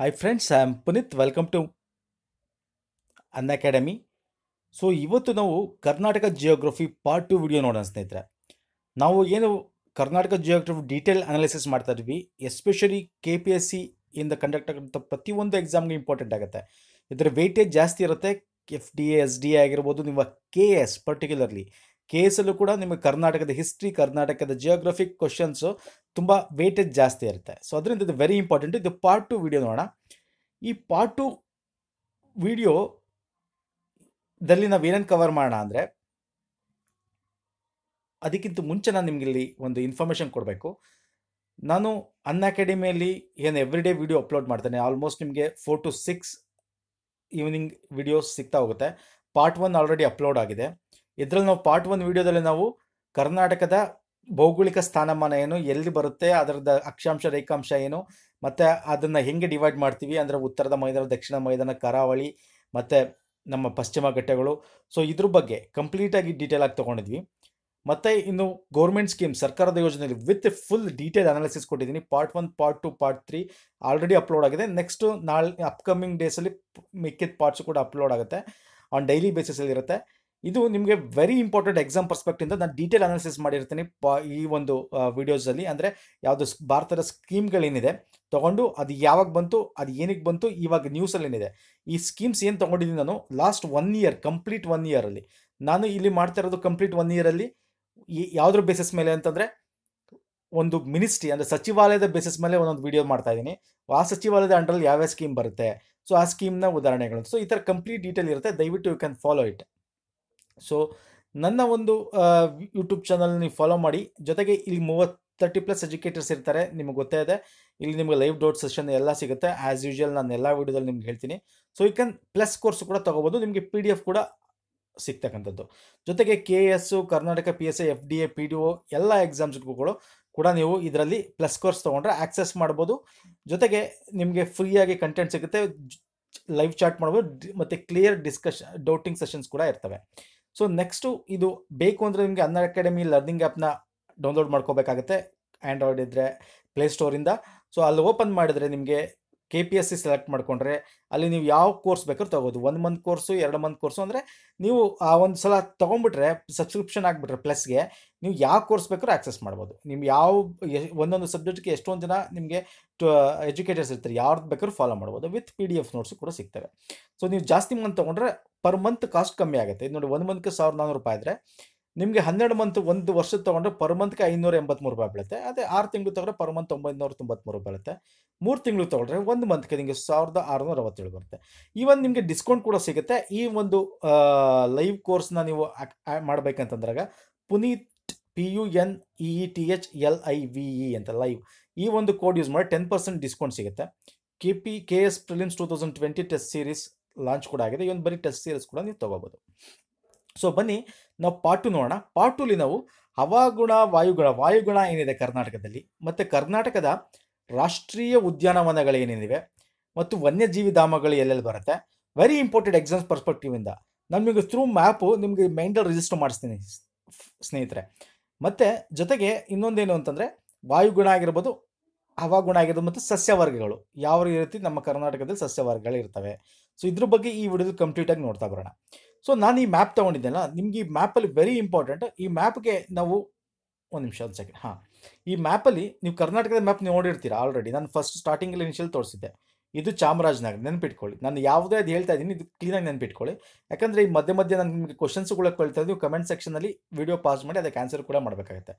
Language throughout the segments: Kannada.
hi friends I am Puneet welcome to Unacademy so ಇವತ್ತು ನಾವು Karnataka geography part two video ನೋಡೋಣ ಸ್ನೇಹಿತರೆ ನಾವು ಏನು ಕರ್ನಾಟಕ ಜಿಯೋಗ್ರಫಿ ಡೀಟೇಲ್ ಅನಾಲಿಸಿಸ್ ಮಾಡ್ತಾ ಇದ್ವಿ especially K P S C ಇಂದ ಕಂಡಕ್ಟ್ ಆಗಿರೋಂಥ ಪ್ರತಿಯೊಂದು ಎಕ್ಸಾಮ್ಗೆ ಇಂಪಾರ್ಟೆಂಟ್ ಆಗುತ್ತೆ ಇದರ ವೆಯ್ಟೇಜ್ ಜಾಸ್ತಿ ಇರುತ್ತೆ F D S D A ಆಗಿರ್ಬೋದು ನಿಮ್ಮ ಕೆ ಎಸ್ ಪರ್ಟಿಕ್ಯುಲರ್ಲಿ ಕೇಸಲ್ಲೂ ಕೂಡ ನಿಮಗೆ ಕರ್ನಾಟಕದ ಹಿಸ್ಟ್ರಿ ಕರ್ನಾಟಕದ ಜಿಯೋಗ್ರಫಿಕ್ ಕ್ವಶನ್ಸು ತುಂಬ ವೇಟೇಜ್ ಜಾಸ್ತಿ ಇರುತ್ತೆ ಸೊ ಅದರಿಂದ ಇದು ವೆರಿ ಇಂಪಾರ್ಟೆಂಟ್ ಇದು ಪಾರ್ಟ್ ಟು ವಿಡಿಯೋ ನೋಡೋಣ ಈ ಪಾರ್ಟ್ ಟು ವಿಡಿಯೋದಲ್ಲಿ ನಾವು ಏನೇನು ಕವರ್ ಮಾಡೋಣ ಅಂದರೆ ಅದಕ್ಕಿಂತ ಮುಂಚೆ ನಾನು ನಿಮಗೆ ಇಲ್ಲಿ ಒಂದು ಇನ್ಫಾರ್ಮೇಷನ್ ಕೊಡಬೇಕು ನಾನು ಅನ್ ಅಕಾಡೆಮಿಯಲ್ಲಿ ಏನು ಎವ್ರಿ ಡೇ ವಿಡಿಯೋ ಅಪ್ಲೋಡ್ ಮಾಡ್ತೇನೆ ಆಲ್ಮೋಸ್ಟ್ ನಿಮಗೆ four to six evening videos ಸಿಗ್ತಾ ಹೋಗುತ್ತೆ ಪಾರ್ಟ್ ಒನ್ ಆಲ್ರೆಡಿ ಅಪ್ಲೋಡ್ ಆಗಿದೆ ಇದರಲ್ಲಿ ನಾವು ಪಾರ್ಟ್ ಒನ್ ವಿಡಿಯೋದಲ್ಲಿ ನಾವು ಕರ್ನಾಟಕದ ಭೌಗೋಳಿಕ ಸ್ಥಾನಮಾನ ಏನು ಎಲ್ಲಿ ಬರುತ್ತೆ ಅದರದ ಅಕ್ಷಾಂಶ ರೇಖಾಂಶ ಏನು ಮತ್ತು ಅದನ್ನು ಹೆಂಗೆ ಡಿವೈಡ್ ಮಾಡ್ತೀವಿ ಅಂದರೆ ಉತ್ತರದ ಮೈದಾನ ದಕ್ಷಿಣ ಮೈದಾನ ಕರಾವಳಿ ಮತ್ತು ನಮ್ಮ ಪಶ್ಚಿಮ ಘಟ್ಟಗಳು ಸೊ ಇದ್ರ ಬಗ್ಗೆ ಕಂಪ್ಲೀಟಾಗಿ ಡೀಟೇಲ್ ಆಗಿ ತೊಗೊಂಡಿದ್ವಿ ಮತ್ತು ಇನ್ನು ಗೌರ್ಮೆಂಟ್ ಸ್ಕೀಮ್ ಸರ್ಕಾರದ ಯೋಜನೆಯಲ್ಲಿ ವಿತ್ ಫುಲ್ ಡೀಟೇಲ್ ಅನಾಲಿಸಿಸ್ ಕೊಟ್ಟಿದ್ದೀನಿ part one part two part three already upload ಆಗಿದೆ ನೆಕ್ಸ್ಟು ನಾಳೆ ಅಪ್ಕಮಿಂಗ್ ಡೇಸಲ್ಲಿ ಮಿಕ್ಕಿದ ಪಾರ್ಟ್ಸು ಕೂಡ ಅಪ್ಲೋಡ್ ಆಗುತ್ತೆ ಆನ್ ಡೈಲಿ ಬೇಸಿಸಲ್ಲಿ ಇರುತ್ತೆ ಇದು ನಿಮಗೆ ವೆರಿ ಇಂಪಾರ್ಟೆಂಟ್ ಎಕ್ಸಾಮ್ ಇಂದ ನಾನು ಡೀಟೇಲ್ ಅನಾಲಿಸಿಸ್ ಮಾಡಿರ್ತೀನಿ ಪ ಈ ಒಂದು ವಿಡಿಯೋಸಲ್ಲಿ ಅಂದರೆ ಯಾವುದು ಭಾರತದ ಸ್ಕೀಮ್ಗಳೇನಿದೆ ತೊಗೊಂಡು ಅದು ಯಾವಾಗ ಬಂತು ಅದು ಏನಕ್ಕೆ ಬಂತು ಇವಾಗ ಏನಿದೆ ಈ ಸ್ಕೀಮ್ಸ್ ಏನು ತೊಗೊಂಡಿದ್ದೀನಿ ನಾನು last one year complete one ಇಯರಲ್ಲಿ ನಾನು ಇಲ್ಲಿ ಮಾಡ್ತಾ ಇರೋದು ಕಂಪ್ಲೀಟ್ ಒನ್ ಇಯರಲ್ಲಿ ಯಾವುದ್ರ ಬೇಸಿಸ್ ಮೇಲೆ ಅಂತಂದರೆ ಒಂದು ಮಿನಿಸ್ಟ್ರಿ ಅಂದರೆ ಸಚಿವಾಲಯದ ಬೇಸಿಸ್ ಮೇಲೆ ಒಂದೊಂದು ವಿಡಿಯೋ ಮಾಡ್ತಾ ಇದ್ದೀನಿ ಆ ಸಚಿವಾಲಯದ ಅಂಡ್ರಲ್ಲಿ ಯಾವ್ಯಾವ ಸ್ಕೀಮ್ ಬರುತ್ತೆ ಸೊ ಆ ಸ್ಕೀಮ್ನ ಉದಾಹರಣೆಗಳು ಸೊ ಈ ಥರ ಕಂಪ್ಲೀಟ್ ಡೀಟೇಲ್ ಇರುತ್ತೆ ದಯವಿಟ್ಟು you can follow it so ನನ್ನ ಒಂದು ಯೂಟ್ಯೂಬ್ ಚಾನಲ್ ನೀವು ಫಾಲೋ ಮಾಡಿ ಜೊತೆಗೆ ಇಲ್ಲಿ ಮೂವತ್ತು ತರ್ಟಿ ಪ್ಲಸ್ ಎಜುಕೇಟರ್ಸ್ ಇರ್ತಾರೆ ನಿಮಗೆ ಗೊತ್ತೇ ಇದೆ ಇಲ್ಲಿ ನಿಮಗೆ ಲೈವ್ ಡೌಟ್ ಸೆಷನ್ ಎಲ್ಲ ಸಿಗುತ್ತೆ ಆ್ಯಸ್ ಯೂಶುವಲ್ ನಾನು ಎಲ್ಲ ವೀಡಿಯೋದಲ್ಲಿ ನಿಮ್ಗೆ ಹೇಳ್ತೀನಿ ಸೊ ಈ ಕ್ಯಾನ್ ಪ್ಲಸ್ ಕೋರ್ಸ್ ಕೂಡ ತೊಗೋಬೋದು ನಿಮಗೆ ಪಿ ಡಿ ಎಫ್ ಕೂಡ ಸಿಗ್ತಕ್ಕಂಥದ್ದು ಜೊತೆಗೆ K S Karnataka P S F D A P D O ಎಲ್ಲ ಎಕ್ಸಾಮ್ಸ್ಗಳು ಕೂಡ ನೀವು ಇದರಲ್ಲಿ ಪ್ಲಸ್ ಕೋರ್ಸ್ ತೊಗೊಂಡ್ರೆ ಆಕ್ಸೆಸ್ ಮಾಡ್ಬೋದು ಜೊತೆಗೆ ನಿಮಗೆ ಫ್ರೀಯಾಗಿ ಕಂಟೆಂಟ್ ಸಿಗುತ್ತೆ ಲೈವ್ ಚಾಟ್ ಮಾಡ್ಬೋದು ಮತ್ತು ಕ್ಲಿಯರ್ ಡಿಸ್ಕಷನ್ ಡೌಟಿಂಗ್ ಸೆಷನ್ಸ್ ಕೂಡ ಇರ್ತವೆ ಸೊ ನೆಕ್ಸ್ಟು ಇದು ಬೇಕು ಅಂದರೆ ನಿಮಗೆ ಅನ್ನ ಅಕಾಡೆಮಿ ಲರ್ನಿಂಗ್ ಆ್ಯಪ್ನ ಡೌನ್ಲೋಡ್ ಮಾಡ್ಕೋಬೇಕಾಗತ್ತೆ ಆ್ಯಂಡ್ರಾಯ್ಡ್ ಇದ್ದರೆ ಪ್ಲೇಸ್ಟೋರಿಂದ ಸೊ ಅಲ್ಲಿ ಓಪನ್ ಮಾಡಿದ್ರೆ ನಿಮಗೆ K P S C select ಮಾಡಿಕೊಂಡ್ರೆ ಅಲ್ಲಿ ನೀವು ಯಾವ ಕೋರ್ಸ್ ಬೇಕಾದ್ರೂ ತೊಗೋದು ಒಂದು ಮಂತ್ ಕೋರ್ಸು ಎರಡು ಮಂತ್ ಕೋರ್ಸು ಅಂದರೆ ನೀವು ಆ ಒಂದು ಸಲ ತೊಗೊಂಡ್ಬಿಟ್ರೆ ಸಬ್ಸ್ಕ್ರಿಪ್ಷನ್ ಆಗಿಬಿಟ್ರೆ ಪ್ಲಸ್ಗೆ ನೀವು ಯಾವ ಕೋರ್ಸ್ ಬೇಕಾದ್ರೂ ಆ್ಯಕ್ಸಸ್ ಮಾಡ್ಬೋದು ನಿಮ್ಮ ಯಾವ ಒಂದೊಂದು ಸಬ್ಜೆಕ್ಟ್ಗೆ ಎಷ್ಟೊಂದು ಜನ ನಿಮಗೆ ಎಜುಕೇಟರ್ಸ್ ಇರ್ತಾರೆ ಯಾವ್ದು ಬೇಕಾದ್ರೂ ಫಾಲೋ ಮಾಡ್ಬೋದು with P D F notes ಕೂಡ ಸಿಗ್ತವೆ ಸೊ ನೀವು ಜಾಸ್ತಿ ಮಂತ್ ತೊಗೊಂಡ್ರೆ ಪರ್ ಮಂತ್ ಕಾಸ್ಟ್ ಕಮ್ಮಿ ಆಗುತ್ತೆ ಇದು ನೋಡಿ ಒಂದು ಮಂತ್ಗೆ ಸಾವಿರದ ನಾನ್ನೂರು ರೂಪಾಯಿ ಆದರೆ ನಿಮಗೆ ಹನ್ನೆರಡು ಮಂತ್ ಒಂದು ವರ್ಷ ತೊಗೊಂಡ್ರೆ ಪರ್ ಮಂತ್ಗೆ ಐನೂರ ಎಂಬತ್ಮೂರು ರೂಪಾಯಿ ಬೀಳುತ್ತೆ ಅದೇ ಆರು ತಿಂಗಳು ತೊಗೊಂಡ್ರೆ ಪರ್ ಮಂತ್ ಒಂಬೈನೂರ ತೊಂಬತ್ಮೂರು ಬೀಳುತ್ತೆ ಮೂರು ತಿಂಗಳು ತೊಗೊಂಡ್ರೆ ಒಂದು ಮಂತ್ಗೆ ನಿಮಗೆ ಸಾವಿರದ ಆರುನೂರ ಅರವತ್ತೇಳು ಬರುತ್ತೆ ಈವನ್ ನಿಮಗೆ ಡಿಸ್ಕೌಂಟ್ ಕೂಡ ಸಿಗುತ್ತೆ ಈ ಒಂದು ಲೈವ್ ಕೋರ್ಸ್ನ ನೀವು ಮಾಡ್ಬೇಕಂತಂದ್ರಾಗ Puneet P U N E E T H L I V E ಅಂತ ಲೈವ್ ಈ ಒಂದು ಕೋಡ್ ಯೂಸ್ ಮಾಡಿ ಟೆನ್ ಪರ್ಸೆಂಟ್ ಡಿಸ್ಕೌಂಟ್ ಸಿಗುತ್ತೆ K P K S prelims two thousand twenty test series launch ಕೂಡ ಆಗಿದೆ ಇವನ್ ಬರೀ ಟೆಸ್ಟ್ ಸೀರೀಸ್ ಕೂಡ ನೀವು ತೊಗೋಬೋದು ಸೊ ಬನ್ನಿ ನಾವು ಪಾಟು ನೋಡೋಣ ಪಾಟುಲಿ ನಾವು ಹವಾಗುಣ ವಾಯುಗುಣ ವಾಯುಗುಣ ಏನಿದೆ ಕರ್ನಾಟಕದಲ್ಲಿ ಮತ್ತು ಕರ್ನಾಟಕದ ರಾಷ್ಟ್ರೀಯ ಉದ್ಯಾನವನಗಳು ಉದ್ಯಾನವನಗಳೇನೇನಿವೆ ಮತ್ತು ವನ್ಯಜೀವಿ ಧಾಮಗಳು ಎಲ್ಲೆಲ್ಲಿ ಬರುತ್ತೆ ವೆರಿ ಇಂಪಾರ್ಟೆಂಟ್ ಎಕ್ಸಾಮ್ಸ್ ಪರ್ಸ್ಪೆಕ್ಟಿವಿಂದ ನಮಗೆ ಥ್ರೂ ಮ್ಯಾಪು ನಿಮಗೆ ಮೈಂಡಲ್ಲಿ ರಿಜಿಸ್ಟರ್ ಮಾಡಿಸ್ತೀನಿ ಸ್ನೇಹಿತರೆ ಮತ್ತು ಜೊತೆಗೆ ಇನ್ನೊಂದೇನು ಅಂತಂದರೆ ವಾಯುಗುಣ ಆಗಿರ್ಬೋದು ಹವಾಗುಣ ಆಗಿದೆ ಮತ್ತು ಸಸ್ಯವರ್ಗಗಳು ಯಾವ ರೀತಿ ನಮ್ಮ ಕರ್ನಾಟಕದಲ್ಲಿ ಸಸ್ಯವರ್ಗಗಳು ಇರ್ತವೆ ಸೊ ಇದ್ರ ಬಗ್ಗೆ ಈ ವಿಡಿಯೋದಲ್ಲಿ ಕಂಪ್ಲೀಟಾಗಿ ನೋಡ್ತಾ ಬರೋಣ ಸೊ ನಾನು ಈ ಮ್ಯಾಪ್ ತೊಗೊಂಡಿದ್ದೆಲ್ಲ ನಿಮ್ಗೆ ಈ ಮ್ಯಾಪಲ್ಲಿ ವೆರಿ ಇಂಪಾರ್ಟೆಂಟ್ ಈ ಮ್ಯಾಪ್ಗೆ ನಾವು ಒಂದು ನಿಮಿಷ ಒಂದು ಸೆಕೆಂಡ್ ಹಾಂ ಈ ಮ್ಯಾಪಲ್ಲಿ ನೀವು ಕರ್ನಾಟಕದ ಮ್ಯಾಪ್ ನೋಡಿರ್ತೀರಾ ಆಲ್ರೆಡಿ ನಾನು ಫಸ್ಟ್ ಸ್ಟಾರ್ಟಿಂಗಲ್ಲಿ ಇನಿಷಿಯಲ್ ತೋರಿಸಿದ್ದೆ ಇದು ಚಾಮರಾಜನಗರ ನೆನಪಿಟ್ಕೊಳ್ಳಿ ನಾನು ಯಾವುದೇ ಅದು ಹೇಳ್ತಾ ಇದ್ದೀನಿ ಇದು ಕ್ಲೀನಾಗಿ ನೆನಪಿಟ್ಕೊಳ್ಳಿ ಯಾಕಂದರೆ ಈ ಮಧ್ಯೆ ಮಧ್ಯೆ ನಾನು ನಿಮಗೆ ಕ್ವಶನ್ಸ್ಗಳು ಕೇಳ್ತಾ ಇದ್ದೀವಿ ಕಮೆಂಟ್ ಸೆಕ್ಷನಲ್ಲಿ ವಿಡಿಯೋ ಪಾಸ್ ಮಾಡಿ ಅದಕ್ಕೆ ಆನ್ಸರ್ ಕೂಡ ಮಾಡಬೇಕಾಗುತ್ತೆ